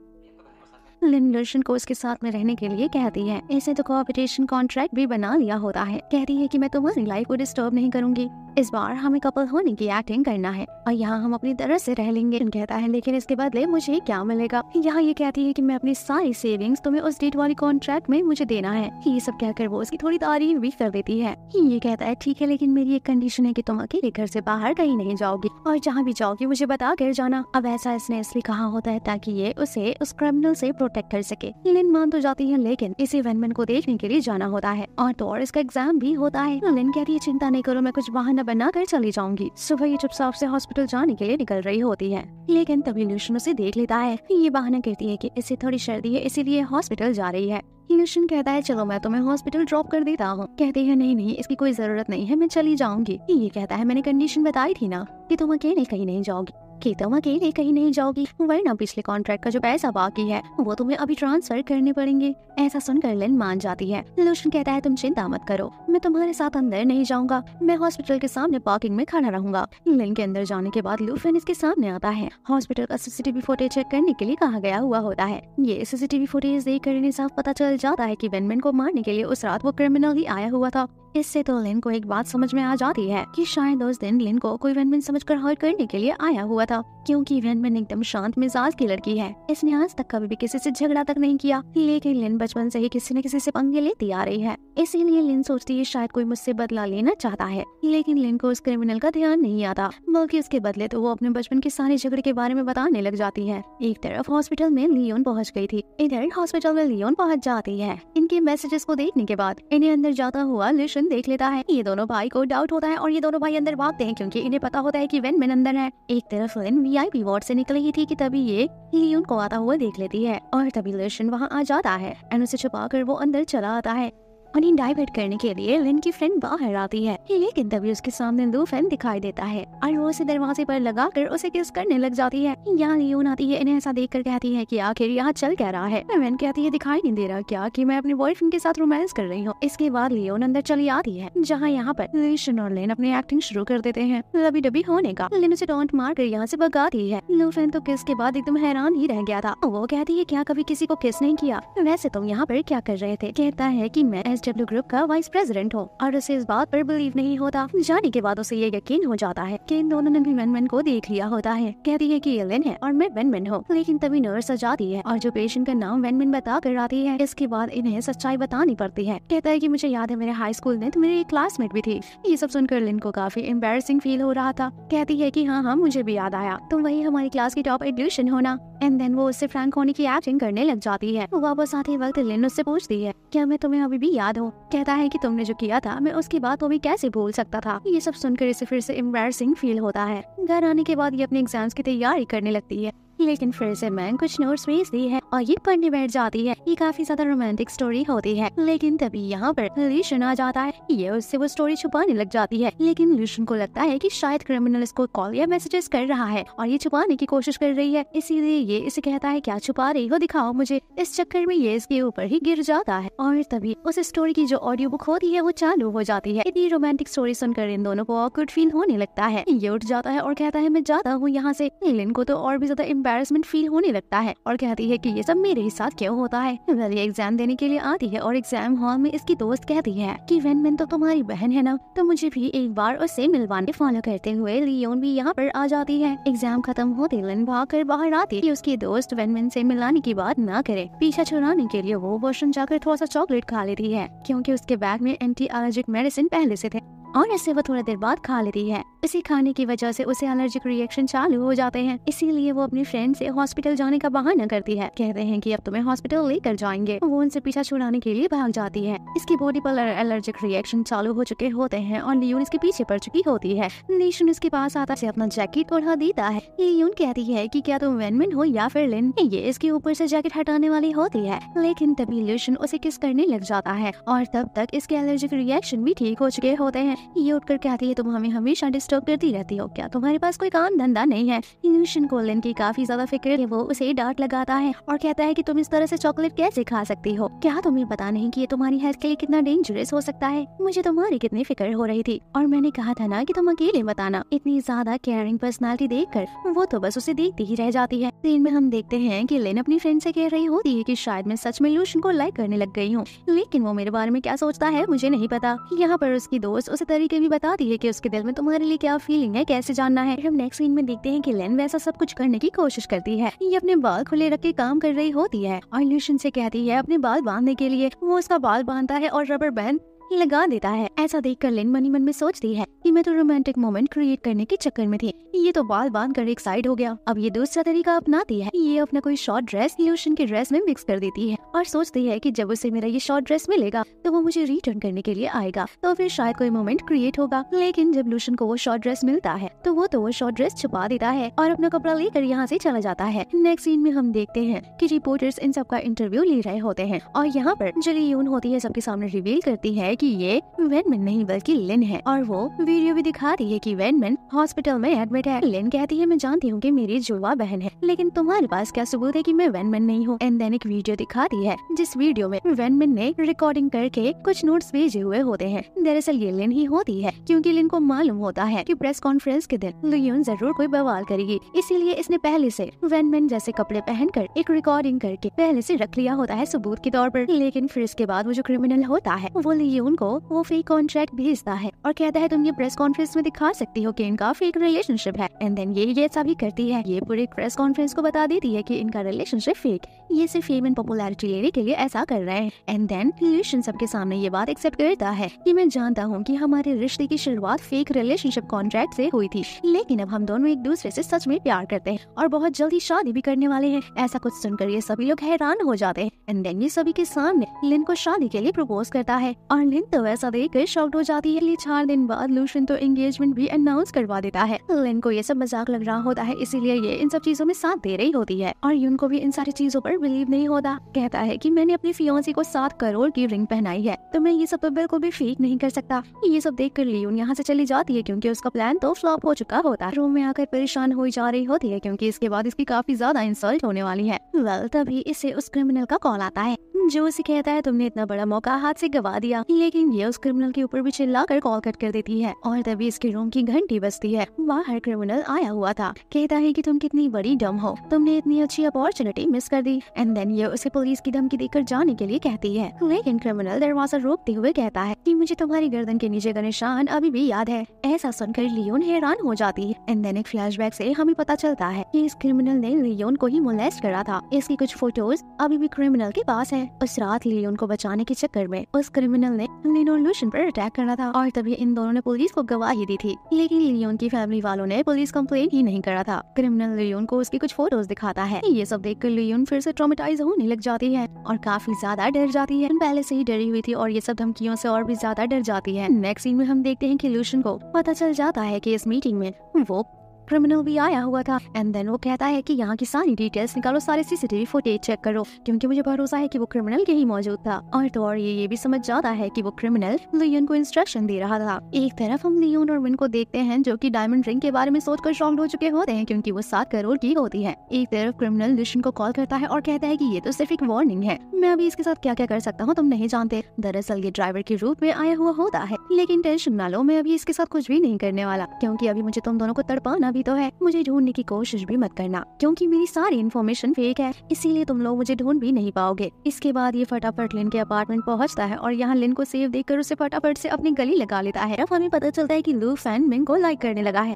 लिनलोशन को उसके साथ में रहने के लिए कहती है ऐसे तो कोऑपरेशन कॉन्ट्रैक्ट भी बना लिया होता है कहती है की मैं तुम्हारी लाइफ को डिस्टर्ब नहीं करूंगी इस बार हमें कपल होने की एक्टिंग करना है और यहाँ हम अपनी तरह से रह लेंगे कहता है लेकिन इसके बदले मुझे क्या मिलेगा यहाँ ये कहती है कि मैं अपनी सारी सेविंग्स तुम्हें उस डेट वाली कॉन्ट्रैक्ट में मुझे देना है ये सब कहकर वो उसकी थोड़ी तारीफ भी कर देती है ये कहता है ठीक है लेकिन मेरी एक कंडीशन है की तुम अकेले घर ऐसी बाहर कहीं नहीं जाओगी और जहाँ भी जाओगी मुझे बता कर जाना अब ऐसा इसने इसलिए कहा होता है ताकि ये उसे उस क्रिमिनल ऐसी प्रोटेक्ट कर सके लिन मान तो जाती है लेकिन इस इवेंटमेंट को देखने के लिए जाना होता है और तो और इसका एग्जाम भी होता है इलिन तो कहती है चिंता नहीं करो मैं कुछ बहाना बना कर चली जाऊंगी सुबह ये चुपचाप से हॉस्पिटल जाने के लिए निकल रही होती है लेकिन तभी लुशन उसे देख लेता है ये बहाना कहती है की इसे थोड़ी सर्दी है इसीलिए हॉस्पिटल जा रही है लूशन कहता है चलो मैं तुम्हें हॉस्पिटल ड्रॉप कर देता हूँ कहते हैं नहीं नहीं इसकी कोई जरूरत नहीं है मैं चली जाऊंगी ये कहता है मैंने कंडीशन बताई थी ना कि तुम अकेले कहीं नहीं जाओगी तुम अकेले कहीं नहीं जाओगी वरना पिछले कॉन्ट्रैक्ट का जो पैसा बाकी है वो तुम्हें अभी ट्रांसफर करने पड़ेंगे ऐसा सुनकर लिन मान जाती है लुशन कहता है तुम चिंता मत करो मैं तुम्हारे साथ अंदर नहीं जाऊंगा मैं हॉस्पिटल के सामने पार्किंग में खड़ा रहूंगा लिन के अंदर जाने के बाद लूफेन इसके सामने आता है हॉस्पिटल का सीसीटीवी फुटेज चेक करने के लिए कहा गया हुआ होता है ये सीसीटीवी फुटेज देख कर इन्हें साफ पता चल जाता है की वेनमेन को मारने के लिए उस रात वो क्रिमिनल ही आया हुआ था इससे तो लिन को एक बात समझ में आ जाती है कि शायद उस दिन लिन को कोई वेनमेन समझकर हर्ट करने के लिए आया हुआ था क्योंकि लिन एकदम शांत मिजाज की लड़की है इसने आज तक कभी भी किसी से झगड़ा तक नहीं किया लेकिन लिन बचपन से ही किसी न किसी से पंगे लेती आ रही है इसीलिए लिन सोचती है शायद कोई मुझसे बदला लेना चाहता है लेकिन लिन को उस क्रिमिनल का ध्यान नहीं आता बल्कि उसके बदले तो वो अपने बचपन के सारे झगड़े के बारे में बताने लग जाती है एक तरफ हॉस्पिटल में लियोन पहुँच गयी थी इधर हॉस्पिटल में लियोन पहुँच जाती है इनके मैसेजेस को देखने के बाद इन्हें अंदर जाता हुआ लिशन देख लेता है ये दोनों भाई को डाउट होता है और ये दोनों भाई अंदर भागते हैं क्योंकि इन्हें पता होता है की वेन अंदर है एक तरफ वी आई पी वार्ड से निकल ही थी कि तभी ये लियोन को आता हुआ देख लेती है और तभी लशन वहाँ आ जाता है एंड उसे छुपा कर वो अंदर चला आता है उन्हें डाइवर्ट करने के लिए लिन की फ्रेंड बाहर आती है लेकिन तभी उसके सामने दो फ्रेंड दिखाई देता है और वो उसे दरवाजे पर लगा कर उसे किस करने लग जाती है यहाँ लियोन आती है इन्हें ऐसा देख कर कहती है की आखिर यहाँ चल कह रहा है मैन कहती है दिखाई नहीं दे रहा क्या की मैं अपने बॉयफ्रेंड के साथ रोमांस कर रही हूँ इसके बाद लियोन अंदर चली आती है जहाँ यहाँ पर लिशन और लेन अपनी एक्टिंग शुरू कर देते हैं लबी डबी होने का लिन उसे डॉन्ट मार कर यहाँ से भगाती है लूफेन तो किस के बाद एकदम हैरान ही रह गया था वो कहती है क्या कभी किसी को किस नहीं किया वैसे तुम यहाँ पर क्या कर रहे थे कहता है की मैं एमएसडब्ल्यू ग्रुप का वाइस प्रेसिडेंट हो और उसे इस बात पर बिलीव नहीं होता जाने के बाद उसे ये यकीन हो जाता है कि इन दोनों ने भी मेनमेन को देख लिया होता है कहती है कि ये लिन है और मैं वेनमेन हूँ लेकिन तभी नर्स आ जाती है और जो पेशेंट का नाम वेनमेन बता कर आती है इसके बाद इन्हें सच्चाई बतानी पड़ती है कहता है की मुझे याद है मेरे हाई स्कूल में तो मेरी एक क्लासमेट भी थी ये सब सुनकर लिन को काफी एम्बेसिंग फील हो रहा था कहती है की हाँ हाँ मुझे भी याद आया तो वही हमारी क्लास की टॉप एडमिशन होना एंड देन वो उससे फ्रैंक होने की एक्टिंग करने लग जाती है वापस आते वक्त लिन उससे पूछती है क्या मैं तुम्हें अभी भी याद याद हो कहता है कि तुमने जो किया था मैं उसकी बात को भी कैसे भूल सकता था ये सब सुनकर इसे फिर से इम्बेसिंग फील होता है घर आने के बाद ये अपने एग्जाम्स की तैयारी करने लगती है लेकिन फिर से मैन कुछ नोट्स भेज दी है और ये पढ़ने बैठ जाती है ये काफी ज्यादा रोमांटिक स्टोरी होती है लेकिन तभी यहाँ पर लिशन आ जाता है ये उससे वो स्टोरी छुपाने लग जाती है लेकिन लूशन को लगता है की शायद क्रिमिनल इसको कॉल या मैसेजेस कर रहा है और ये छुपाने की कोशिश कर रही है इसीलिए ये इसे कहता है क्या छुपा रही हो दिखाओ मुझे इस चक्कर में ये इसके ऊपर ही गिर जाता है और तभी उस स्टोरी की जो ऑडियो बुक होती है वो चालू हो जाती है इतनी रोमांटिक स्टोरी सुनकर इन दोनों को ऑकवर्ड फील होने लगता है ये उठ जाता है और कहता है मैं जाता हूँ यहाँ से लिन को तो और भी ज्यादा एम्बेसमेंट फील होने लगता है और कहती है की ये सब मेरे ही साथ क्यों होता है वैली एग्जाम देने के लिए आती है और एग्जाम हॉल में इसकी दोस्त कहती है की वेन मैन तो तुम्हारी बहन है ना तो मुझे भी एक बार उससे मिलवाने फॉलो करते हुए लियोन भी यहाँ पर आ जाती है एग्जाम खत्म होते लन भाग कर बाहर आती है उसकी दोस्त वेनमेन से मिलाने की बात न करे पीछा छुड़ाने के लिए वो वॉशरूम जाकर थोड़ा सा चॉकलेट खा लेती है क्यूँकी उसके बैग में एंटी एलर्जिक मेडिसिन पहले ऐसी थे और ऐसे वो थोड़ी देर बाद खा लेती है इसी खाने की वजह से उसे एलर्जिक रिएक्शन चालू हो जाते हैं इसीलिए वो अपनी फ्रेंड से हॉस्पिटल जाने का बहाना करती है कहते हैं कि अब तुम्हें हॉस्पिटल लेकर जाएंगे वो उनसे पीछा छुड़ाने के लिए भाग जाती है इसकी बॉडी पर एलर्जिक रिएक्शन चालू हो चुके होते हैं और लियोन इसके पीछे पड़ चुकी होती है नेशन उसके पास आता से अपना जैकेट ओढ़ा देता है लियोन कहती है की क्या तुम वेनमेन हो या फिर लिन ये इसके ऊपर से जैकेट हटाने वाली होती है लेकिन तभी ल्यूशन उसे किस करने लग जाता है और तब तक इसके एलर्जिक रिएक्शन भी ठीक हो चुके होते हैं ये उठकर कहती है तुम हमें हमेशा डिस्टर्ब करती रहती हो क्या तुम्हारे पास कोई काम धंधा नहीं है यूशन कोलिन की काफी ज्यादा फिक्र है वो उसे डांट लगाता है और कहता है की तुम इस तरह से चॉकलेट कैसे खा सकती हो क्या तुम्हें पता नहीं की ये तुम्हारी हेल्थ के लिए कितना डेंजरस हो सकता है मुझे तुम्हारी कितनी फिक्र हो रही थी और मैंने कहा था ना की तुम अकेले बताना इतनी ज्यादा केयरिंग पर्सनैलिटी कर वो तो बस उसे देखती ही रह जाती है सीन में हम देखते हैं कि लेन अपनी फ्रेंड से कह रही होती है कि शायद मैं सच में लूशन को लाइक करने लग गई हूँ लेकिन वो मेरे बारे में क्या सोचता है मुझे नहीं पता यहाँ पर उसकी दोस्त उसे तरीके भी बताती है कि उसके दिल में तुम्हारे लिए क्या फीलिंग है कैसे जानना है हम नेक्स्ट सीन में देखते हैं कि लेन वैसा सब कुछ करने की कोशिश करती है ये अपने बाल खुले रख के काम कर रही होती है और ल्यूशन से कहती है अपने बाल बांधने के लिए वो उसका बाल बांधता है और रबर बैंड लगा देता है ऐसा देख कर लिन मनी मन में सोचती है कि मैं तो रोमांटिक मोमेंट क्रिएट करने के चक्कर में थी ये तो बाल बांध कर एक साइड हो गया अब ये दूसरा तरीका अपनाती है ये अपना कोई शॉर्ट ड्रेस लोशन के ड्रेस में मिक्स कर देती है और सोचती है कि जब उसे मेरा ये शॉर्ट ड्रेस मिलेगा तो वो मुझे रिटर्न करने के लिए आएगा तो फिर शायद कोई मोमेंट क्रिएट होगा लेकिन जब लूशन को वो शॉर्ट ड्रेस मिलता है तो वो तो वो शॉर्ट ड्रेस छुपा देता है और अपना कपड़ा लेकर यहाँ ऐसी चला जाता है नेक्स्ट सीन में हम देखते हैं की रिपोर्टर्स इन सबका इंटरव्यू ले रहे होते हैं और यहाँ पर जली यून होती है सबके सामने रिवील करती है कि ये वेनमेन नहीं बल्कि लिन है और वो वीडियो भी दिखाती है कि वेनमैन हॉस्पिटल में एडमिट है लिन कहती है मैं जानती हूँ की मेरी जुड़वा बहन है लेकिन तुम्हारे पास क्या सबूत है की मैं वेनमेन नहीं हूँ एंड देन एक वीडियो दिखाती है जिस वीडियो में वेनमिन ने रिकॉर्डिंग करके कुछ नोट्स भेजे हुए होते हैं दरअसल ये लिन ही होती है क्यूँकी लिन को मालूम होता है की प्रेस कॉन्फ्रेंस के दिन लियोन जरूर कोई बवाल करेगी इसीलिए इसने पहले ऐसी वेनमेन जैसे कपड़े पहनकर एक रिकॉर्डिंग करके पहले ऐसी रख लिया होता है सबूत के तौर पर लेकिन फिर इसके बाद वो जो क्रिमिनल होता है वो लियोन जून को वो फेक कॉन्ट्रैक्ट भेजता है और कहता है तुम ये प्रेस कॉन्फ्रेंस में दिखा सकती हो कि इनका फेक रिलेशनशिप है एंड देन ये ये सभी करती है ये पूरी प्रेस कॉन्फ्रेंस को बता देती है कि इनका रिलेशनशिप फेक ये सिर्फ फेम एंड पॉपुलरिटी लेने के लिए ऐसा कर रहे हैं एंड देन रिलेशन सबके सामने ये बात एक्सेप्ट करता है की मैं जानता हूँ की हमारे रिश्ते की शुरुआत फेक रिलेशनशिप कॉन्ट्रैक्ट ऐसी हुई थी लेकिन अब हम दोनों एक दूसरे ऐसी सच में प्यार करते हैं और बहुत जल्दी शादी भी करने वाले हैं ऐसा कुछ सुनकर ये सभी लोग हैरान हो जाते हैं एंड देन ये सभी के सामने लिन को शादी के लिए प्रपोज करता है और लिन दिन तो वैसा देख कर शॉक्ट हो जाती है चार दिन बाद लूशन तो एंगेजमेंट भी अनाउंस करवा देता है लिन को ये सब मजाक लग रहा होता है इसीलिए ये इन सब चीजों में साथ दे रही होती है और यून को भी इन सारी चीजों पर बिलीव नहीं होता कहता है की मैंने अपनी फियोसी को सात करोड़ की रिंग पहनाई है तो मैं ये सब तो बिल्कुल भी फेक नहीं कर सकता ये सब देख कर लियून यहाँ ऐसी चली जाती है क्यूँकी उसका प्लान तो फ्लॉप हो चुका होता है रूम में आकर परेशान हो जा रही होती है क्यूँकी इसके बाद इसकी काफी ज्यादा इंसल्ट होने वाली है वेल तभी इसे उस क्रिमिनल का कॉल आता है जो उसे कहता है तुमने इतना बड़ा मौका हाथ से गवा दिया लेकिन ये उस क्रिमिनल के ऊपर भी चिल्ला कर कॉल कट कर देती है और तभी इसके रूम की घंटी बजती है वहाँ हर क्रिमिनल आया हुआ था कहता है की तुम कितनी बड़ी डम हो तुमने इतनी अच्छी अपॉर्चुनिटी मिस कर दी एंड देन ये उसे पुलिस की धमकी देकर जाने के लिए कहती है लेकिन क्रिमिनल दरवाजा रोकते हुए कहता है की मुझे तुम्हारी गर्दन के नीचे का निशान अभी भी याद है ऐसा सुनकर लियोन हैरान हो जाती है एंड देन एक बैक से हमें पता चलता है कि इस क्रिमिनल ने लियोन को ही मोलेस्ट करा था इसकी कुछ फोटोज अभी भी क्रिमिनल के पास है उस रात लिए को बचाने के चक्कर में उस क्रिमिनल ने लिनोन लूशन पर अटैक करना था और तभी इन दोनों ने पुलिस को गवाही दी थी लेकिन लियोन की फैमिली वालों ने पुलिस कंप्लेन ही नहीं करा था क्रिमिनल लियोन को उसकी कुछ फोटोज दिखाता है ये सब देख कर लियोन फिर से ट्रोमेटाइज होने लग जाती है और काफी ज्यादा डर जाती है पहले से ही डरी हुई थी और ये सब धमकियों से और भी ज्यादा डर जाती है नेक्स्ट सीन में हम देखते हैं कि लूशन को पता चल जाता है की इस मीटिंग में वो क्रिमिनल भी आया हुआ था एंड देन वो कहता है कि यहाँ की सारी डिटेल्स निकालो सारे सीसीटीवी फुटेज चेक करो क्योंकि मुझे भरोसा है कि वो क्रिमिनल के ही मौजूद था और तो और ये ये भी समझ जाता है कि वो क्रिमिनल लियोन को इंस्ट्रक्शन दे रहा था एक तरफ हम लियोन और विन को देखते हैं जो की डायमंड रिंग के बारे में सोचकर शॉक हो चुके होते हैं क्योंकि वो सात करोड़ की होती है एक तरफ क्रिमिनल लुशन को कॉल करता है और कहता है की ये तो सिर्फ एक वार्निंग है मैं अभी इसके साथ क्या क्या कर सकता हूँ तुम नहीं जानते दरअसल ये ड्राइवर के रूप में आया हुआ होता है लेकिन टेंशन ना लो मैं अभी इसके साथ कुछ भी नहीं करने वाला क्योंकि अभी मुझे तुम दोनों को तड़पाना भी भी तो है मुझे ढूंढने की कोशिश भी मत करना क्योंकि मेरी सारी इन्फॉर्मेशन फेक है इसीलिए तुम लोग मुझे ढूंढ भी नहीं पाओगे इसके बाद ये फटाफट लिन के अपार्टमेंट पहुंचता है और यहाँ लिन को देख कर उसे फटाफट से अपनी गली लगा लेता है अब हमें पता चलता है की लू फैन मिंग को लाइक करने लगा है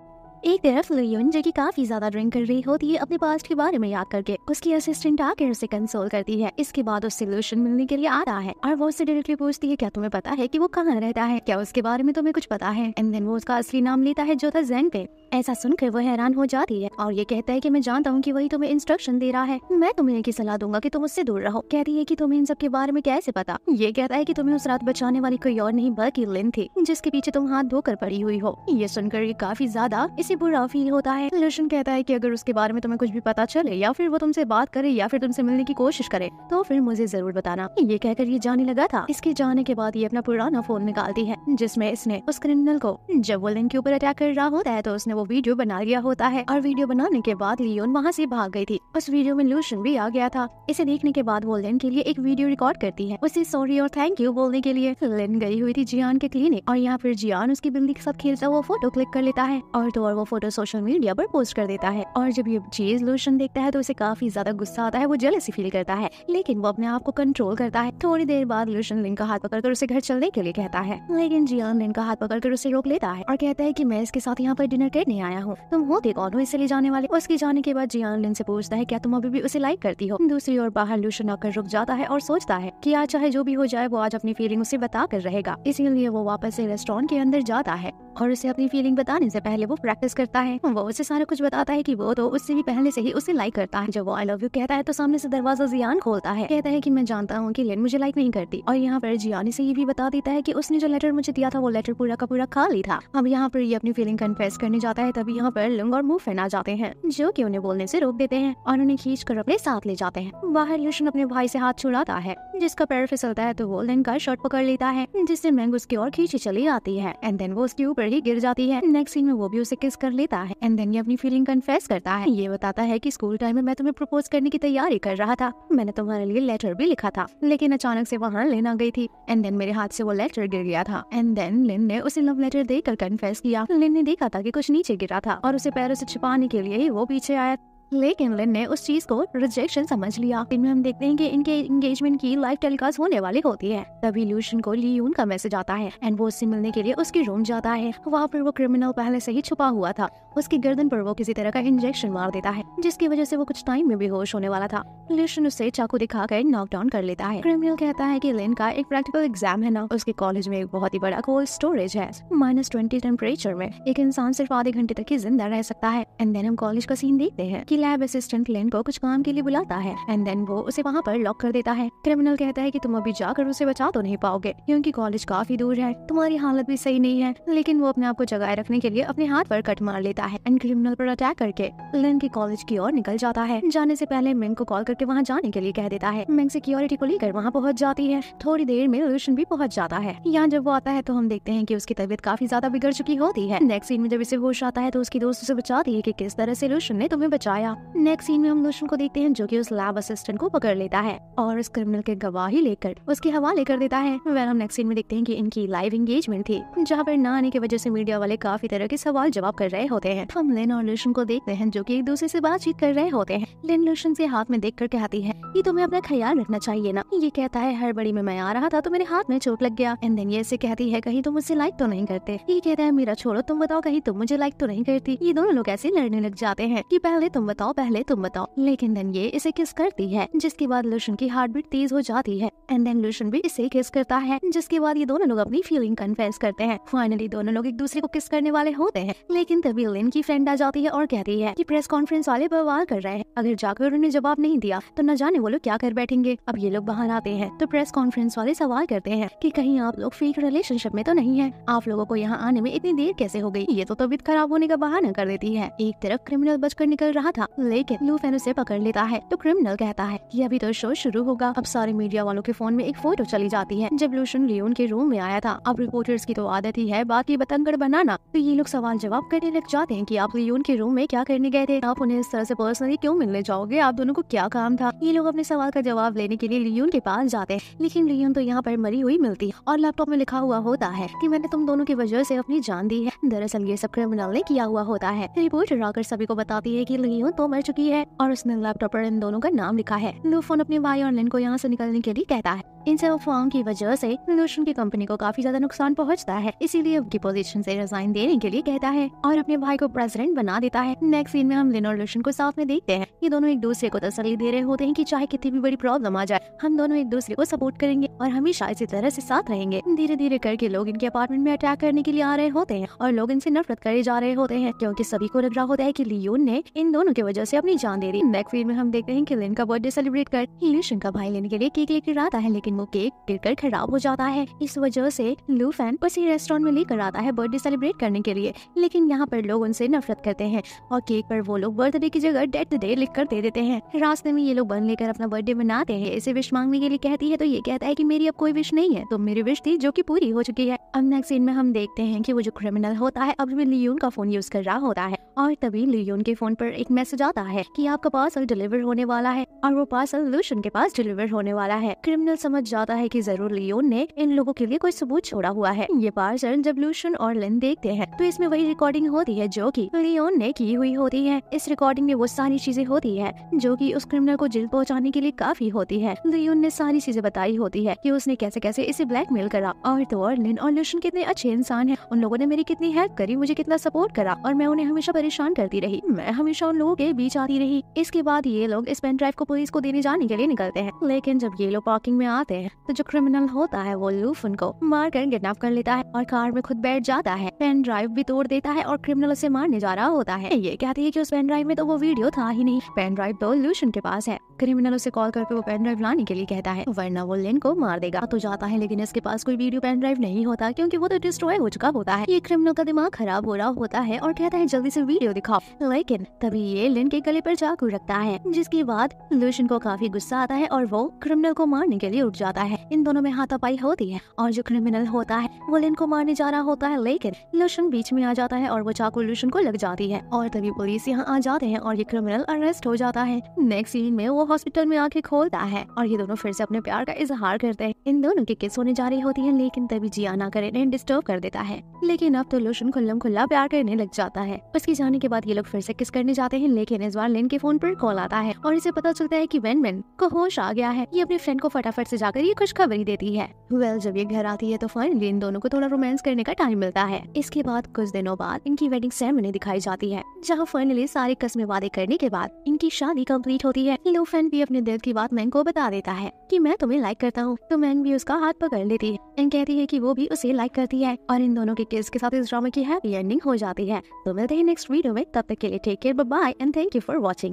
एक तरफ लियोन जो की काफी ज्यादा ड्रिंक कर रही होती है अपने पास्ट के बारे में याद करके उसकी असिस्टेंट आकर उसे कंसोल करती है इसके बाद उससे लोशन मिलने के लिए आता है और वो उससे डायरेक्टली पूछती है क्या तुम्हें पता है कि वो कहाँ रहता है क्या उसके बारे में तुम्हें कुछ पता है एंड देन वो उसका असली नाम लेता है जो था जैन पे ऐसा सुनकर वो हैरान हो जाती है और ये कहता है की मैं जानता हूँ की वही तुम्हें इंस्ट्रक्शन दे रहा है मैं तुम्हें की सलाह दूंगा की तुम उससे दूर रहो कहती है की तुम्हें इन सब के बारे में कैसे पता ये कहता है की तुम्हें उस रात बचाने वाली कोई और नहीं बल्कि लिन थी जिसके पीछे तुम हाथ धोकर पड़ी हुई हो ये सुनकर ये काफी ज्यादा इसे बुरा फील होता है लशन कहता है की अगर उसके बारे में तुम्हें कुछ भी पता चले या फिर वो तुमसे बात करे या फिर तुमसे मिलने की कोशिश करे तो फिर मुझे जरूर बताना ये कहकर ये जाने लगा था इसके जाने के बाद ये अपना पुराना फोन निकालती है जिसमे इसने उस क्रिमिनल को जब वो लिन के ऊपर अटैक कर रहा होता है तो उसने वो वीडियो बना लिया होता है और वीडियो बनाने के बाद लियोन वहाँ से भाग गई थी उस वीडियो में लूशन भी आ गया था इसे देखने के बाद वो लिन के लिए एक वीडियो रिकॉर्ड करती है उसे सॉरी और थैंक यू बोलने के लिए लिन गई हुई थी जियान के क्लिनिक और यहाँ फिर जियान उसकी बिल्ली के साथ खेलता वो फोटो क्लिक कर लेता है और तो और वो फोटो सोशल मीडिया पर पोस्ट कर देता है और जब ये चीज लूशन देखता है तो उसे काफी ज्यादा गुस्सा आता है वो जेलसी फील करता है लेकिन वो अपने आप को कंट्रोल करता है थोड़ी देर बाद लूशन लिन का हाथ पकड़कर उसे घर चलने के लिए कहता है लेकिन जियान लिन का हाथ पकड़कर उसे रोक लेता है और कहता है की मैं इसके साथ यहाँ पर डिनर करने नहीं आया हूँ तुम होते कौन हो इसे तो ले जाने वाले उसके जाने के बाद जियान लिन से पूछता है क्या तुम अभी भी उसे लाइक करती हो दूसरी ओर बाहर लूशन आकर रुक जाता है और सोचता है की आज चाहे जो भी हो जाए वो आज अपनी फीलिंग उसे बता कर रहेगा इसीलिए वो वापस ऐसी रेस्टोरेंट के अंदर जाता है और उसे अपनी फीलिंग बताने से पहले वो प्रैक्टिस करता है वो उसे सारा कुछ बताता है कि वो तो उससे भी पहले से ही उसे लाइक करता है जब वो आई लव यू कहता है तो सामने से दरवाजा जियान खोलता है कहता है कि मैं जानता हूँ कि लेन मुझे लाइक नहीं करती और यहाँ पर जियान इसे ये भी बता देता है कि उसने जो लेटर मुझे दिया था वो लेटर पूरा का पूरा खा ली था अब यहाँ पर ये अपनी फीलिंग कन्फेस करने जाता है है तभी यहाँ पर लुंग और मुँह फैना जाते हैं जो की उन्हें बोलने से रोक देते हैं और उन्हें खींच कर अपने साथ ले जाते हैं बाहर यूशन अपने भाई से हाथ छुड़ाता है जिसका पैर फिसलता है तो वो लिंग का शर्ट पकड़ लेता है जिससे मैंग उसकी और खींची चली आती है एंड देन वो उसके ऊपर ही गिर जाती है नेक्स्ट सीन में वो भी उसे किस कर लेता है एंड देन ये अपनी फीलिंग कन्फेस करता है ये बताता है की स्कूल टाइम में मैं तुम्हें प्रपोज करने की तैयारी कर रहा था मैंने तुम्हारे लिए लेटर भी लिखा था लेकिन अचानक से वहाँ लेन आ गई थी एंड देन मेरे हाथ से वो लेटर गिर गया था एंड देन लिन ने उसे लव लेटर देकर कन्फेस किया लिन ने देखा था कि कुछ नहीं नीचे गिरा था और उसे पैरों से छिपाने के लिए ही वो पीछे आया लेकिन लिन ने उस चीज को रिजेक्शन समझ लिया इनमें हम देखते हैं कि इनके एंगेजमेंट की लाइव टेलीकास्ट होने वाली होती है तभी ल्यूशन को ली यून का मैसेज आता है एंड वो उससे मिलने के लिए उसके रूम जाता है वहाँ पर वो क्रिमिनल पहले से ही छुपा हुआ था उसकी गर्दन पर वो किसी तरह का इंजेक्शन मार देता है जिसकी वजह से वो कुछ टाइम में बेहोश होने वाला था लिशन उसे चाकू दिखाकर नॉकडाउन कर लेता है क्रिमिनल कहता है कि लिन का एक प्रैक्टिकल एग्जाम है ना उसके कॉलेज में एक बहुत ही बड़ा कोल्ड स्टोरेज है माइनस ट्वेंटी टेम्परेचर में एक इंसान सिर्फ आधे घंटे तक ही जिंदा रह सकता है एंड देन हम कॉलेज का सीन देखते हैं की लैब असिस्टेंट लिन को कुछ काम के लिए बुलाता है एंड देन वो उसे वहाँ पर लॉक कर देता है क्रिमिनल कहता है की तुम अभी जाकर उसे बचा तो नहीं पाओगे क्यूँकी कॉलेज काफी दूर है तुम्हारी हालत भी सही नहीं है लेकिन वो अपने आप को जगाए रखने के लिए अपने हाथ पर कट मार लेता करता है एंड क्रिमिनल पर अटैक करके लिन के कॉलेज की ओर निकल जाता है जाने से पहले मिंग को कॉल करके वहाँ जाने के लिए कह देता है मिंग सिक्योरिटी को लेकर वहाँ पहुँच जाती है थोड़ी देर में लुशन भी पहुँच जाता है यहाँ जब वो आता है तो हम देखते हैं की उसकी तबियत काफी ज्यादा बिगड़ चुकी होती है नेक्स्ट सीन में जब इसे होश आता है तो उसकी दोस्त उसे बचाती है की किस तरह से लुशन ने तुम्हें बचाया नेक्स्ट सीन में हम लुशन को देखते हैं जो की उस लैब असिस्टेंट को पकड़ लेता है और उस क्रिमिनल के गवाही लेकर उसके हवाले कर देता है वह हम नेक्स्ट सीन में देखते हैं की इनकी लाइव इंगेजमेंट थी जहाँ पर न आने की वजह से मीडिया वाले काफी तरह के सवाल जवाब कर रहे होते हैं होते हैं हम लिन और लोशन को देखते हैं जो की एक दूसरे ऐसी बातचीत कर रहे होते हैं लिन लोशन से हाथ में देख कर कहती है की तुम्हें अपना ख्याल रखना चाहिए ना ये कहता है हर बड़ी में मैं आ रहा था तो मेरे हाथ में चोट लग गया एंड देन ये इसे कहती है कहीं तुम मुझसे लाइक तो नहीं करते ये कहता है मेरा छोड़ो तुम बताओ कहीं तुम मुझे लाइक तो नहीं करती ये दोनों लोग ऐसे लड़ने लग जाते हैं की पहले तुम बताओ पहले तुम बताओ लेकिन देन ये इसे किस करती है जिसके बाद लोशन की हार्ट बीट तेज हो जाती है एंड देन लोशन भी इसे किस करता है जिसके बाद ये दोनों लोग अपनी फीलिंग कन्फेस करते हैं फाइनली दोनों लोग एक दूसरे को किस करने वाले होते हैं लेकिन तभी बेन की फ्रेंड आ जाती है और कहती है कि प्रेस कॉन्फ्रेंस वाले बवाल कर रहे हैं अगर जाकर उन्होंने जवाब नहीं दिया तो न जाने वो लोग क्या कर बैठेंगे अब ये लोग बाहर आते हैं तो प्रेस कॉन्फ्रेंस वाले सवाल करते हैं कि कहीं आप लोग फेक रिलेशनशिप में तो नहीं है आप लोगों को यहाँ आने में इतनी देर कैसे हो गई ये तो तबीयत खराब होने का बहाना कर देती है एक तरफ क्रिमिनल बचकर निकल रहा था लेकिन लूफेन उसे पकड़ लेता है तो क्रिमिनल कहता है की अभी तो शो शुरू होगा अब सारे मीडिया वालों के फोन में एक फोटो चली जाती है जब लूशन लियोन के रूम में आया था अब रिपोर्टर्स की तो आदत ही है बाकी बतंगड़ बनाना तो ये लोग सवाल जवाब करने लग जाते बताते हैं कि आप लियोन के रूम में क्या करने गए थे आप उन्हें इस तरह से पर्सनली क्यों मिलने जाओगे आप दोनों को क्या काम था ये लोग अपने सवाल का जवाब लेने के लिए लियोन के पास जाते हैं लेकिन लियोन तो यहाँ पर मरी हुई मिलती है और लैपटॉप में लिखा हुआ होता है की मैंने तुम दोनों की वजह ऐसी अपनी जान दी है दरअसल ये सब क्रिमिनल ने किया हुआ होता है रिपोर्ट राकर सभी को बताती है की लियोन तो मर चुकी है और उसने लैपटॉप पर इन दोनों का नाम लिखा है लूफोन अपने भाई और लिन को यहाँ ऐसी निकलने के लिए कहता है इन सब अफवाहों की वजह से लोशन की कंपनी को काफी ज्यादा नुकसान पहुंचता है इसीलिए उनकी पोजीशन से रिजाइन देने के लिए कहता है और अपने भाई को को प्रेसिडेंट बना देता है नेक्स्ट सीन में हम लिन और लुशन को साथ में देखते हैं ये दोनों एक दूसरे को तसली दे रहे होते हैं की चाहे कितनी भी बड़ी प्रॉब्लम आ जाए हम दोनों एक दूसरे को सपोर्ट करेंगे और हमेशा इसी तरह से साथ रहेंगे धीरे धीरे करके लोग इनके अपार्टमेंट में अटैक करने के लिए आ रहे होते हैं और लोग इनसे नफरत करे जा रहे होते हैं क्योंकि सभी को लग रहा होता है की लियोन ने इन दोनों की वजह से अपनी जान दे दी नेक्स्ट सीन में हम देखते हैं की लिन का बर्थडे सेलिब्रेट कर लोशन का भाई लेने के लिए केक लेकर आता है लेकिन वो केक गिर खराब हो जाता है इस वजह से लू फैन उसी रेस्टोरेंट में लेकर आता है बर्थडे सेलिब्रेट करने के लिए लेकिन यहाँ पर लोग से नफरत करते हैं और केक पर वो लोग बर्थडे की जगह डेथ डे लिख कर दे देते हैं रास्ते में ये लोग बन लेकर अपना बर्थडे मनाते हैं इसे विश मांगने के लिए कहती है तो ये कहता है की मेरी अब कोई विश नहीं है तो मेरी विश थी जो की पूरी हो चुकी है अब नेक्स्ट सीन में हम देखते हैं की वो जो क्रिमिनल होता है अब लियोन का फोन यूज कर रहा होता है और तभी लियोन के फोन पर एक मैसेज आता है कि आपका पार्सल डिलीवर होने वाला है और वो पार्सल लूशन के पास डिलीवर होने वाला है क्रिमिनल समझ जाता है कि जरूर लियोन ने इन लोगों के लिए कोई सबूत छोड़ा हुआ है ये पार्सल जब लूशन और लिन देखते हैं तो इसमें वही रिकॉर्डिंग होती है जो कि लियोन ने की हुई होती है इस रिकॉर्डिंग में वो सारी चीजें होती है जो कि उस क्रिमिनल को जेल पहुंचाने के लिए काफी होती है लियोन ने सारी चीजें बताई होती है कि उसने कैसे कैसे इसे ब्लैकमेल करा और तो और लिन और लुशन कितने अच्छे इंसान है उन लोगों ने मेरी कितनी हेल्प करी मुझे कितना सपोर्ट करा और मैं उन्हें हमेशा परेशान करती रही मैं हमेशा उन लोगों के बीच आती रही इसके बाद ये लोग इस पेन ड्राइव को पुलिस को देने जाने के लिए निकलते हैं लेकिन जब ये लोग पार्किंग में आते हैं तो जो क्रिमिनल होता है वो लूफ उनको मार कर किडनेप कर लेता है और कार में खुद बैठ जाता है पेन ड्राइव भी तोड़ देता है और क्रिमिनल उसे मारने जा रहा होता है ये कहती है की उस पेन ड्राइव में तो वो वीडियो था ही नहीं पेन ड्राइव तो लूशन के पास है क्रिमिनल उसे कॉल करके वो पेन ड्राइव लाने के लिए कहता है वरना वो लिन को मार देगा तो जाता है लेकिन इसके पास कोई वीडियो पेन ड्राइव नहीं होता क्योंकि वो तो डिस्ट्रॉय हो चुका होता है ये क्रिमिनल का दिमाग खराब हो रहा होता है और कहता है जल्दी से वीडियो दिखाओ लेकिन तभी ये लिन के गले पर चाकू रखता है जिसके बाद लूशन को काफी गुस्सा आता है और वो क्रिमिनल को मारने के लिए उठ जाता है इन दोनों में हाथापाई होती है और जो क्रिमिनल होता है वो लिन को मारने जा रहा होता है लेकिन लूशन बीच में आ जाता है और वो चाकू रेवोल्यूशन को लग जाती है और तभी पुलिस यहाँ आ जाते हैं और ये क्रिमिनल अरेस्ट हो जाता है नेक्स्ट सीन में वो हॉस्पिटल में आके खोलता है और ये दोनों फिर से अपने प्यार का इजहार करते हैं इन दोनों के किस होने जा रही होती है लेकिन तभी ना करे इन्हें डिस्टर्ब कर देता है लेकिन अब तो लोशन खुल्लम खुल्ला प्यार करने लग जाता है उसके जाने के बाद ये लोग फिर से किस करने जाते हैं लेकिन इस बार लेन के फोन पर कॉल आता है और इसे पता चलता है की वेन मैन को होश आ गया है ये अपने फ्रेंड को फटाफट से जाकर ये खुशखबरी देती है वेल जब ये घर आती है तो फाइनली इन दोनों को थोड़ा रोमांस करने का टाइम मिलता है इसके बाद कुछ दिनों बाद इनकी वेडिंग सेरेमनी दिखाई जाती है जहाँ फाइनली सारी कस्में वादे करने के बाद इनकी शादी कम्प्लीट होती है लो फैन भी अपने दिल की बात मैंग को बता देता है की मैं तुम्हें लाइक करता हूँ तो मैंग भी उसका हाथ पकड़ लेती है एन कहती है की वो भी उसे लाइक करती है और इन दोनों के किस के साथ इस ड्रामा की हैप्पी एंडिंग हो जाती है तो मिलते हैं नेक्स्ट वीडियो में तब तक के लिए take care bye and thank you for watching